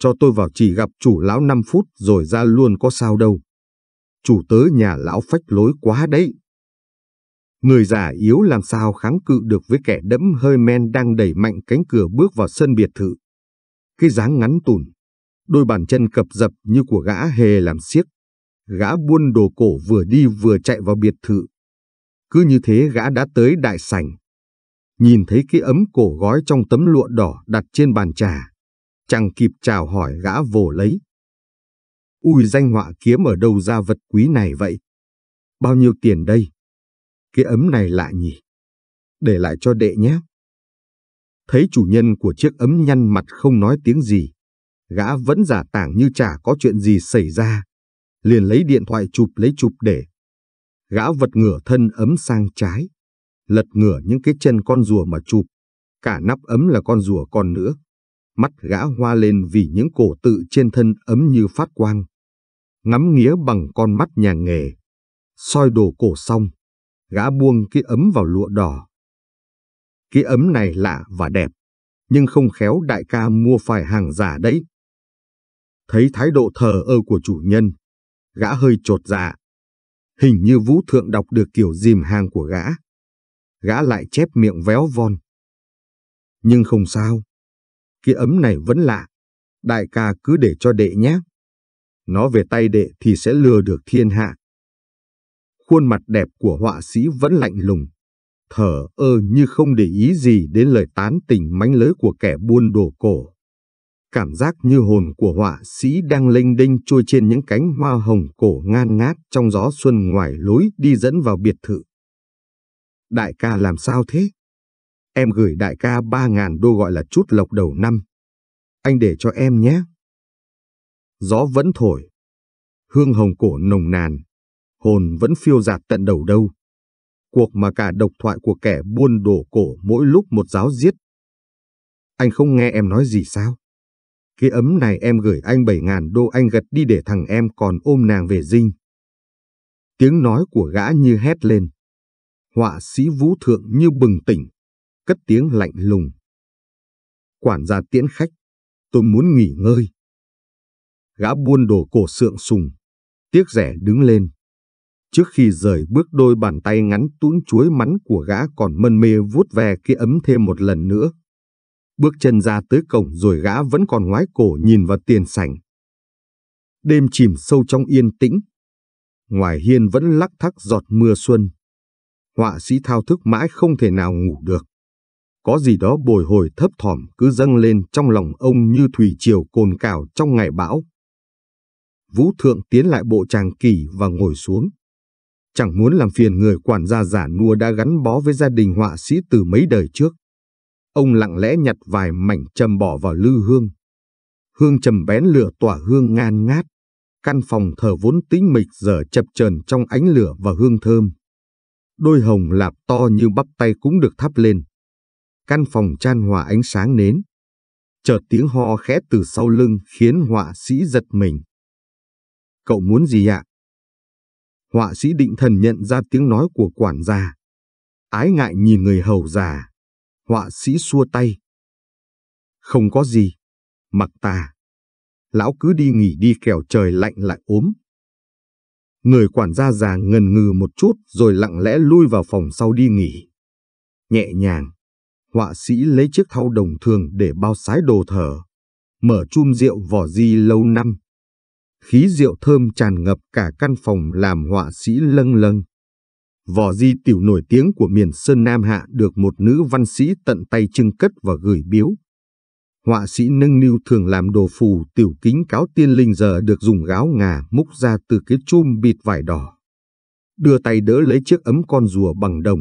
A: Cho tôi vào chỉ gặp chủ lão 5 phút rồi ra luôn có sao đâu. Chủ tớ nhà lão phách lối quá đấy. Người già yếu làm sao kháng cự được với kẻ đẫm hơi men đang đẩy mạnh cánh cửa bước vào sân biệt thự. Cái dáng ngắn tùn, đôi bàn chân cập dập như của gã hề làm siếc. Gã buôn đồ cổ vừa đi vừa chạy vào biệt thự. Cứ như thế gã đã tới đại sảnh. Nhìn thấy cái ấm cổ gói trong tấm lụa đỏ đặt trên bàn trà, chẳng kịp chào hỏi gã vồ lấy. Ui danh họa kiếm ở đâu ra vật quý này vậy? Bao nhiêu tiền đây? Cái ấm này lạ nhỉ? Để lại cho đệ nhé. Thấy chủ nhân của chiếc ấm nhăn mặt không nói tiếng gì, gã vẫn giả tảng như chả có chuyện gì xảy ra. Liền lấy điện thoại chụp lấy chụp để. Gã vật ngửa thân ấm sang trái, lật ngửa những cái chân con rùa mà chụp. Cả nắp ấm là con rùa còn nữa mắt gã hoa lên vì những cổ tự trên thân ấm như phát quang. Ngắm nghía bằng con mắt nhà nghề, soi đồ cổ xong, gã buông cái ấm vào lụa đỏ. Cái ấm này lạ và đẹp, nhưng không khéo đại ca mua phải hàng giả đấy. Thấy thái độ thờ ơ của chủ nhân, gã hơi trột dạ. Hình như Vũ Thượng đọc được kiểu dìm hàng của gã. Gã lại chép miệng véo von. Nhưng không sao, kia ấm này vẫn lạ, đại ca cứ để cho đệ nhé. Nó về tay đệ thì sẽ lừa được thiên hạ. Khuôn mặt đẹp của họa sĩ vẫn lạnh lùng, thở ơ như không để ý gì đến lời tán tình mánh lới của kẻ buôn đồ cổ. Cảm giác như hồn của họa sĩ đang linh đinh trôi trên những cánh hoa hồng cổ ngan ngát trong gió xuân ngoài lối đi dẫn vào biệt thự.
B: Đại ca làm sao thế? Em gửi đại ca 3.000 đô gọi là chút lộc đầu năm. Anh để cho em nhé. Gió vẫn thổi. Hương hồng cổ nồng nàn. Hồn vẫn phiêu dạt tận đầu đâu. Cuộc mà cả
A: độc thoại của kẻ buôn đổ cổ mỗi lúc một giáo giết. Anh không nghe em nói gì sao? Cái ấm này em gửi anh 7.000 đô anh gật đi để thằng em còn ôm nàng về dinh. Tiếng nói của gã như hét lên. Họa sĩ
B: vũ thượng như bừng tỉnh cất tiếng lạnh lùng. Quản gia tiễn khách, tôi muốn nghỉ ngơi. Gã buôn đồ cổ sượng sùng,
A: tiếc rẻ đứng lên. Trước khi rời bước đôi bàn tay ngắn tũn chuối mắn của gã còn mân mê vuốt ve kia ấm thêm một lần nữa. Bước chân ra tới cổng rồi gã vẫn còn ngoái cổ nhìn vào tiền sảnh. Đêm chìm sâu trong yên tĩnh. Ngoài hiên vẫn lắc thắc giọt mưa xuân. Họa sĩ thao thức mãi không thể nào ngủ được. Có gì đó bồi hồi thấp thỏm cứ dâng lên trong lòng ông như thủy triều cồn cào trong ngày bão. Vũ Thượng tiến lại bộ chàng kỳ và ngồi xuống. Chẳng muốn làm phiền người quản gia giả nua đã gắn bó với gia đình họa sĩ từ mấy đời trước. Ông lặng lẽ nhặt vài mảnh trầm bỏ vào lư hương. Hương trầm bén lửa tỏa hương ngan ngát. Căn phòng thờ vốn tĩnh mịch giờ chập chờn trong ánh lửa và hương thơm. Đôi hồng lạp to như bắp tay cũng được thắp lên căn phòng chan hòa ánh sáng nến. Chợt tiếng ho khẽ từ sau lưng khiến họa sĩ giật mình. Cậu muốn gì ạ? Họa sĩ định thần nhận ra tiếng nói của quản gia. Ái ngại nhìn người hầu già. Họa sĩ xua tay. Không có gì. Mặc tà. Lão cứ đi nghỉ đi kẻo trời lạnh lại ốm. Người quản gia già ngần ngừ một chút rồi lặng lẽ lui vào phòng sau đi nghỉ. Nhẹ nhàng, họa sĩ lấy chiếc thau đồng thường để bao sái đồ thờ, mở chum rượu vỏ di lâu năm. Khí rượu thơm tràn ngập cả căn phòng làm họa sĩ lâng lâng. Vỏ di tiểu nổi tiếng của miền Sơn Nam Hạ được một nữ văn sĩ tận tay trưng cất và gửi biếu. Họa sĩ nâng niu thường làm đồ phù tiểu kính cáo tiên linh giờ được dùng gáo ngà múc ra từ cái chum bịt vải đỏ. Đưa tay đỡ lấy chiếc ấm con rùa bằng đồng,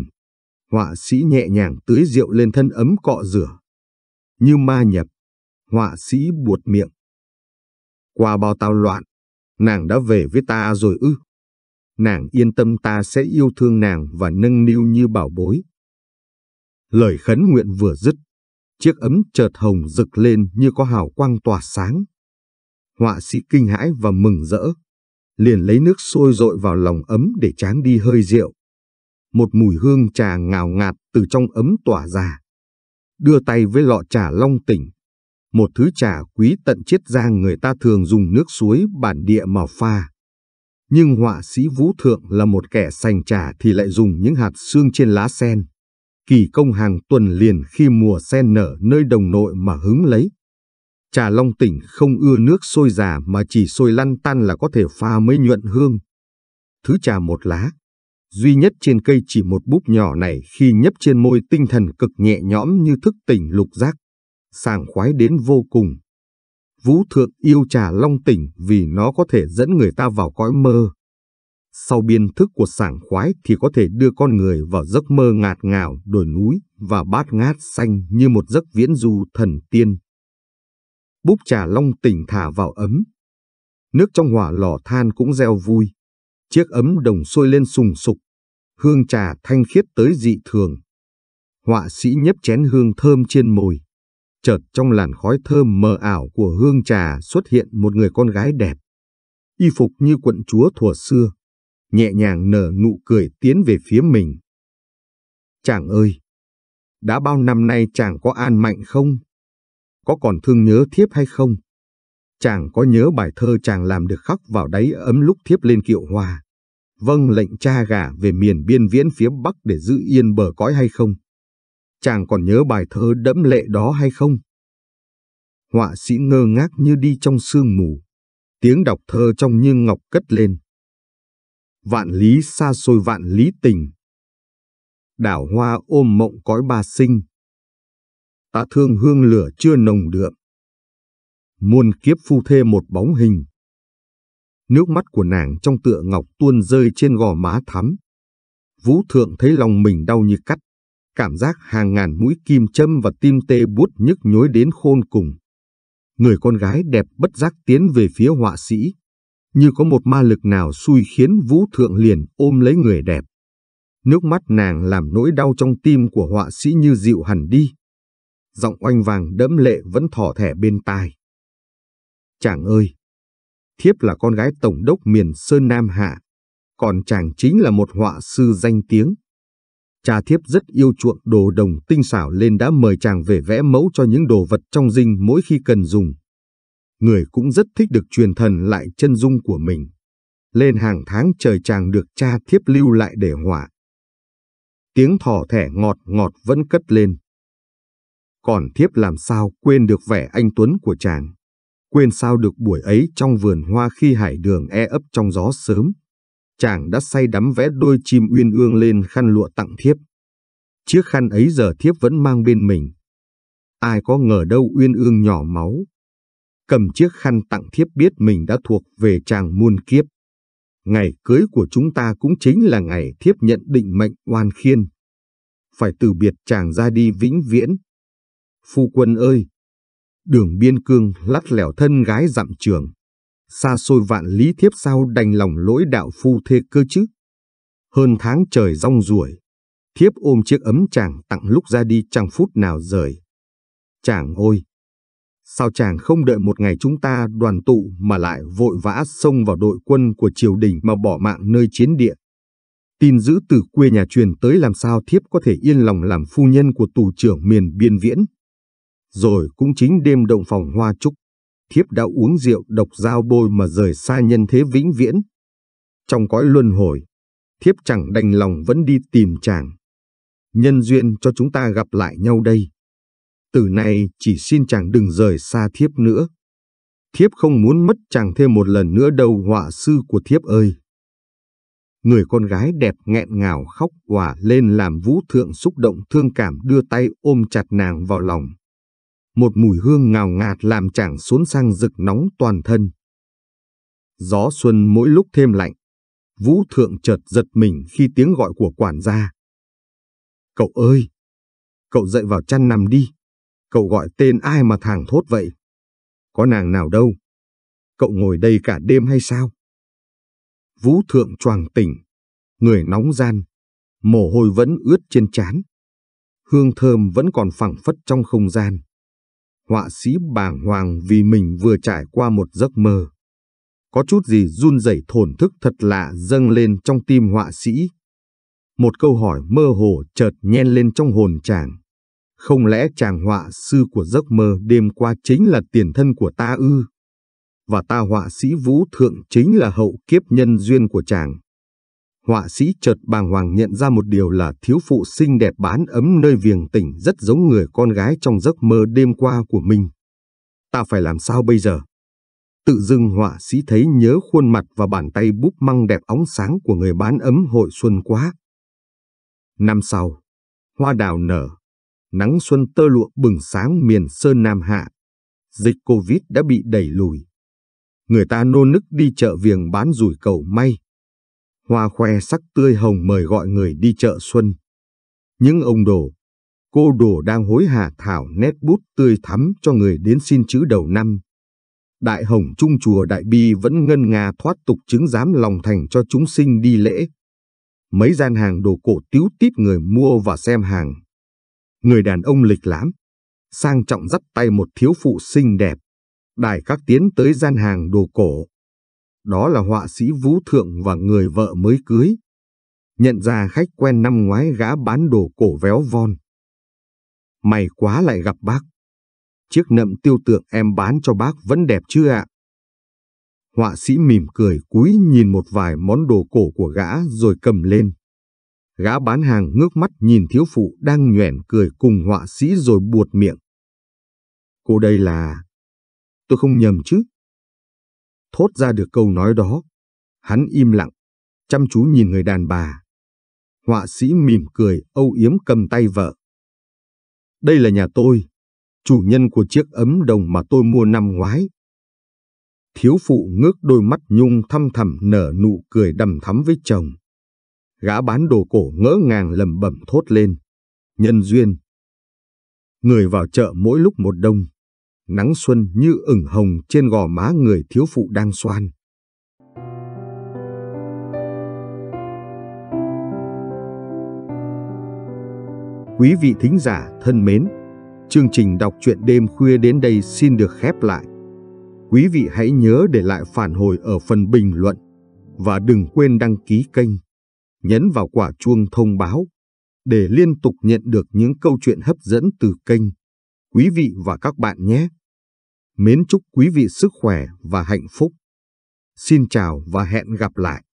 A: họa sĩ nhẹ nhàng tưới rượu lên thân ấm cọ rửa. Như ma nhập, họa sĩ buột miệng. Qua bao tao loạn, nàng đã về với ta rồi ư. Nàng yên tâm ta sẽ yêu thương nàng và nâng niu như bảo bối. Lời khấn nguyện vừa dứt, chiếc ấm chợt hồng rực lên như có hào quang tỏa sáng. Họa sĩ kinh hãi và mừng rỡ, liền lấy nước sôi rội vào lòng ấm để tráng đi hơi rượu một mùi hương trà ngào ngạt từ trong ấm tỏa ra. Đưa tay với lọ trà long tỉnh, một thứ trà quý tận chiết giang người ta thường dùng nước suối bản địa mà pha. Nhưng họa sĩ Vũ Thượng là một kẻ sành trà thì lại dùng những hạt xương trên lá sen. Kỳ công hàng tuần liền khi mùa sen nở nơi đồng nội mà hứng lấy. Trà long tỉnh không ưa nước sôi già mà chỉ sôi lăn tăn là có thể pha mới nhuận hương. Thứ trà một lá, duy nhất trên cây chỉ một búp nhỏ này khi nhấp trên môi tinh thần cực nhẹ nhõm như thức tỉnh lục giác, sàng khoái đến vô cùng. Vũ thượng yêu trà long tỉnh vì nó có thể dẫn người ta vào cõi mơ. Sau biên thức của sảng khoái thì có thể đưa con người vào giấc mơ ngạt ngào đồi núi và bát ngát xanh như một giấc viễn du thần tiên. Búp trà long tỉnh thả vào ấm. Nước trong hỏa lò than cũng reo vui. Chiếc ấm đồng sôi lên sùng sục, hương trà thanh khiết tới dị thường. Họa sĩ nhấp chén hương thơm trên môi. Chợt trong làn khói thơm mờ ảo của hương trà xuất hiện một người con gái đẹp. Y phục như quận chúa thuở xưa, nhẹ nhàng nở nụ cười tiến về phía mình. Chàng ơi! Đã bao năm nay chàng có an mạnh không? Có còn thương nhớ thiếp hay không? Chàng có nhớ bài thơ chàng làm được khắc vào đáy ấm lúc thiếp lên kiệu hoa? vâng lệnh cha gả về miền biên viễn phía Bắc để giữ yên bờ cõi hay không? Chàng còn nhớ bài thơ đẫm lệ đó hay không? Họa sĩ ngơ ngác như đi trong sương mù, tiếng đọc thơ trong như ngọc cất lên. Vạn lý xa xôi vạn lý tình, đảo hoa ôm mộng cõi ba sinh. Ta thương hương lửa chưa nồng đượm. Muôn kiếp phu thê một bóng hình, Nước mắt của nàng trong tựa ngọc tuôn rơi trên gò má thắm. Vũ Thượng thấy lòng mình đau như cắt. Cảm giác hàng ngàn mũi kim châm và tim tê bút nhức nhối đến khôn cùng. Người con gái đẹp bất giác tiến về phía họa sĩ. Như có một ma lực nào xui khiến Vũ Thượng liền ôm lấy người đẹp. Nước mắt nàng làm nỗi đau trong tim của họa sĩ như dịu hẳn đi. Giọng oanh vàng đẫm lệ vẫn thỏ thẻ bên tai. Chàng ơi, thiếp là con gái tổng đốc miền Sơn Nam Hạ, còn chàng chính là một họa sư danh tiếng. Cha thiếp rất yêu chuộng đồ đồng tinh xảo lên đã mời chàng về vẽ mẫu cho những đồ vật trong dinh mỗi khi cần dùng. Người cũng rất thích được truyền thần lại chân dung của mình. Lên hàng tháng trời chàng được cha thiếp lưu lại để họa. Tiếng thỏ thẻ ngọt ngọt vẫn cất lên. Còn thiếp làm sao quên được vẻ anh Tuấn của chàng quên sao được buổi ấy trong vườn hoa khi hải đường e ấp trong gió sớm. Chàng đã say đắm vẽ đôi chim uyên ương lên khăn lụa tặng thiếp. Chiếc khăn ấy giờ thiếp vẫn mang bên mình. Ai có ngờ đâu uyên ương nhỏ máu. Cầm chiếc khăn tặng thiếp biết mình đã thuộc về chàng muôn kiếp. Ngày cưới của chúng ta cũng chính là ngày thiếp nhận định mệnh oan khiên. Phải từ biệt chàng ra đi vĩnh viễn. Phu quân ơi, Đường biên cương lắt lẻo thân gái dặm trường. Xa xôi vạn lý thiếp sao đành lòng lỗi đạo phu thê cơ chứ. Hơn tháng trời rong ruổi, thiếp ôm chiếc ấm chàng tặng lúc ra đi chẳng phút nào rời. Chàng ôi! Sao chàng không đợi một ngày chúng ta đoàn tụ mà lại vội vã xông vào đội quân của triều đình mà bỏ mạng nơi chiến địa? Tin dữ từ quê nhà truyền tới làm sao thiếp có thể yên lòng làm phu nhân của tù trưởng miền biên viễn. Rồi cũng chính đêm động phòng hoa trúc, thiếp đã uống rượu độc dao bôi mà rời xa nhân thế vĩnh viễn. Trong cõi luân hồi, thiếp chẳng đành lòng vẫn đi tìm chàng. Nhân duyên cho chúng ta gặp lại nhau đây. Từ nay chỉ xin chàng đừng rời xa thiếp nữa. Thiếp không muốn mất chàng thêm một lần nữa đâu họa sư của thiếp ơi. Người con gái đẹp nghẹn ngào khóc quả lên làm vũ thượng xúc động thương cảm đưa tay ôm chặt nàng vào lòng một mùi hương ngào ngạt làm chàng xuống sang rực nóng toàn thân. Gió xuân mỗi lúc thêm lạnh, Vũ Thượng chợt giật mình khi tiếng gọi của quản gia. Cậu ơi! Cậu dậy vào chăn nằm đi. Cậu gọi tên ai mà thẳng thốt vậy?
B: Có nàng nào đâu? Cậu ngồi đây cả đêm hay sao? Vũ Thượng choàng tỉnh, người nóng gian, mồ hôi vẫn ướt trên
A: trán. Hương thơm vẫn còn phẳng phất trong không gian họa sĩ bàng hoàng vì mình vừa trải qua một giấc mơ. Có chút gì run rẩy thổn thức thật lạ dâng lên trong tim họa sĩ. Một câu hỏi mơ hồ chợt nhen lên trong hồn chàng. Không lẽ chàng họa sư của giấc mơ đêm qua chính là tiền thân của ta ư? Và ta họa sĩ Vũ Thượng chính là hậu kiếp nhân duyên của chàng họa sĩ chợt bàng hoàng nhận ra một điều là thiếu phụ xinh đẹp bán ấm nơi viềng tỉnh rất giống người con gái trong giấc mơ đêm qua của mình. Ta phải làm sao bây giờ? Tự dưng họa sĩ thấy nhớ khuôn mặt và bàn tay búp măng đẹp óng sáng của người bán ấm hội xuân quá. Năm sau, hoa đào nở, nắng xuân tơ lụa bừng sáng miền sơn Nam Hạ. Dịch Covid đã bị đẩy lùi. Người ta nô nức đi chợ viềng bán rủi cầu may, hoa khoe sắc tươi hồng mời gọi người đi chợ xuân. Những ông đồ, cô đồ đang hối hả thảo nét bút tươi thắm cho người đến xin chữ đầu năm. Đại hồng trung chùa Đại Bi vẫn ngân nga thoát tục chứng giám lòng thành cho chúng sinh đi lễ. Mấy gian hàng đồ cổ tiếu tít người mua và xem hàng. Người đàn ông lịch lãm, sang trọng dắt tay một thiếu phụ xinh đẹp. Đài các tiến tới gian hàng đồ cổ, đó là họa sĩ Vũ Thượng và người vợ mới cưới. Nhận ra khách quen năm ngoái gã bán đồ cổ véo von. May quá lại gặp bác. Chiếc nậm tiêu tượng em bán cho bác vẫn đẹp chứ ạ? Họa sĩ mỉm cười cúi nhìn một vài món đồ cổ của gã rồi cầm lên. Gã bán hàng ngước mắt nhìn thiếu
B: phụ đang nhoẻn cười cùng họa sĩ rồi buột miệng. Cô đây là... Tôi không nhầm chứ? thốt ra được câu nói đó. Hắn im lặng, chăm chú nhìn người đàn bà. Họa sĩ mỉm cười, âu yếm
A: cầm tay vợ. Đây là nhà tôi, chủ nhân của chiếc ấm đồng mà tôi mua năm ngoái. Thiếu phụ ngước đôi mắt nhung thăm thẳm nở nụ cười đầm thắm với chồng. Gã bán đồ cổ ngỡ ngàng lầm bẩm thốt lên. Nhân duyên. Người vào chợ mỗi lúc một đông nắng xuân như ửng hồng trên gò má người thiếu phụ đang xoan. Quý vị thính giả thân mến, chương trình đọc truyện đêm khuya đến đây xin được khép lại. Quý vị hãy nhớ để lại phản hồi ở phần bình luận và đừng quên đăng ký kênh, nhấn vào quả chuông thông báo để liên tục nhận được những câu chuyện hấp dẫn từ kênh quý vị và các bạn nhé. Mến chúc quý vị sức khỏe và hạnh phúc. Xin chào và hẹn gặp
B: lại.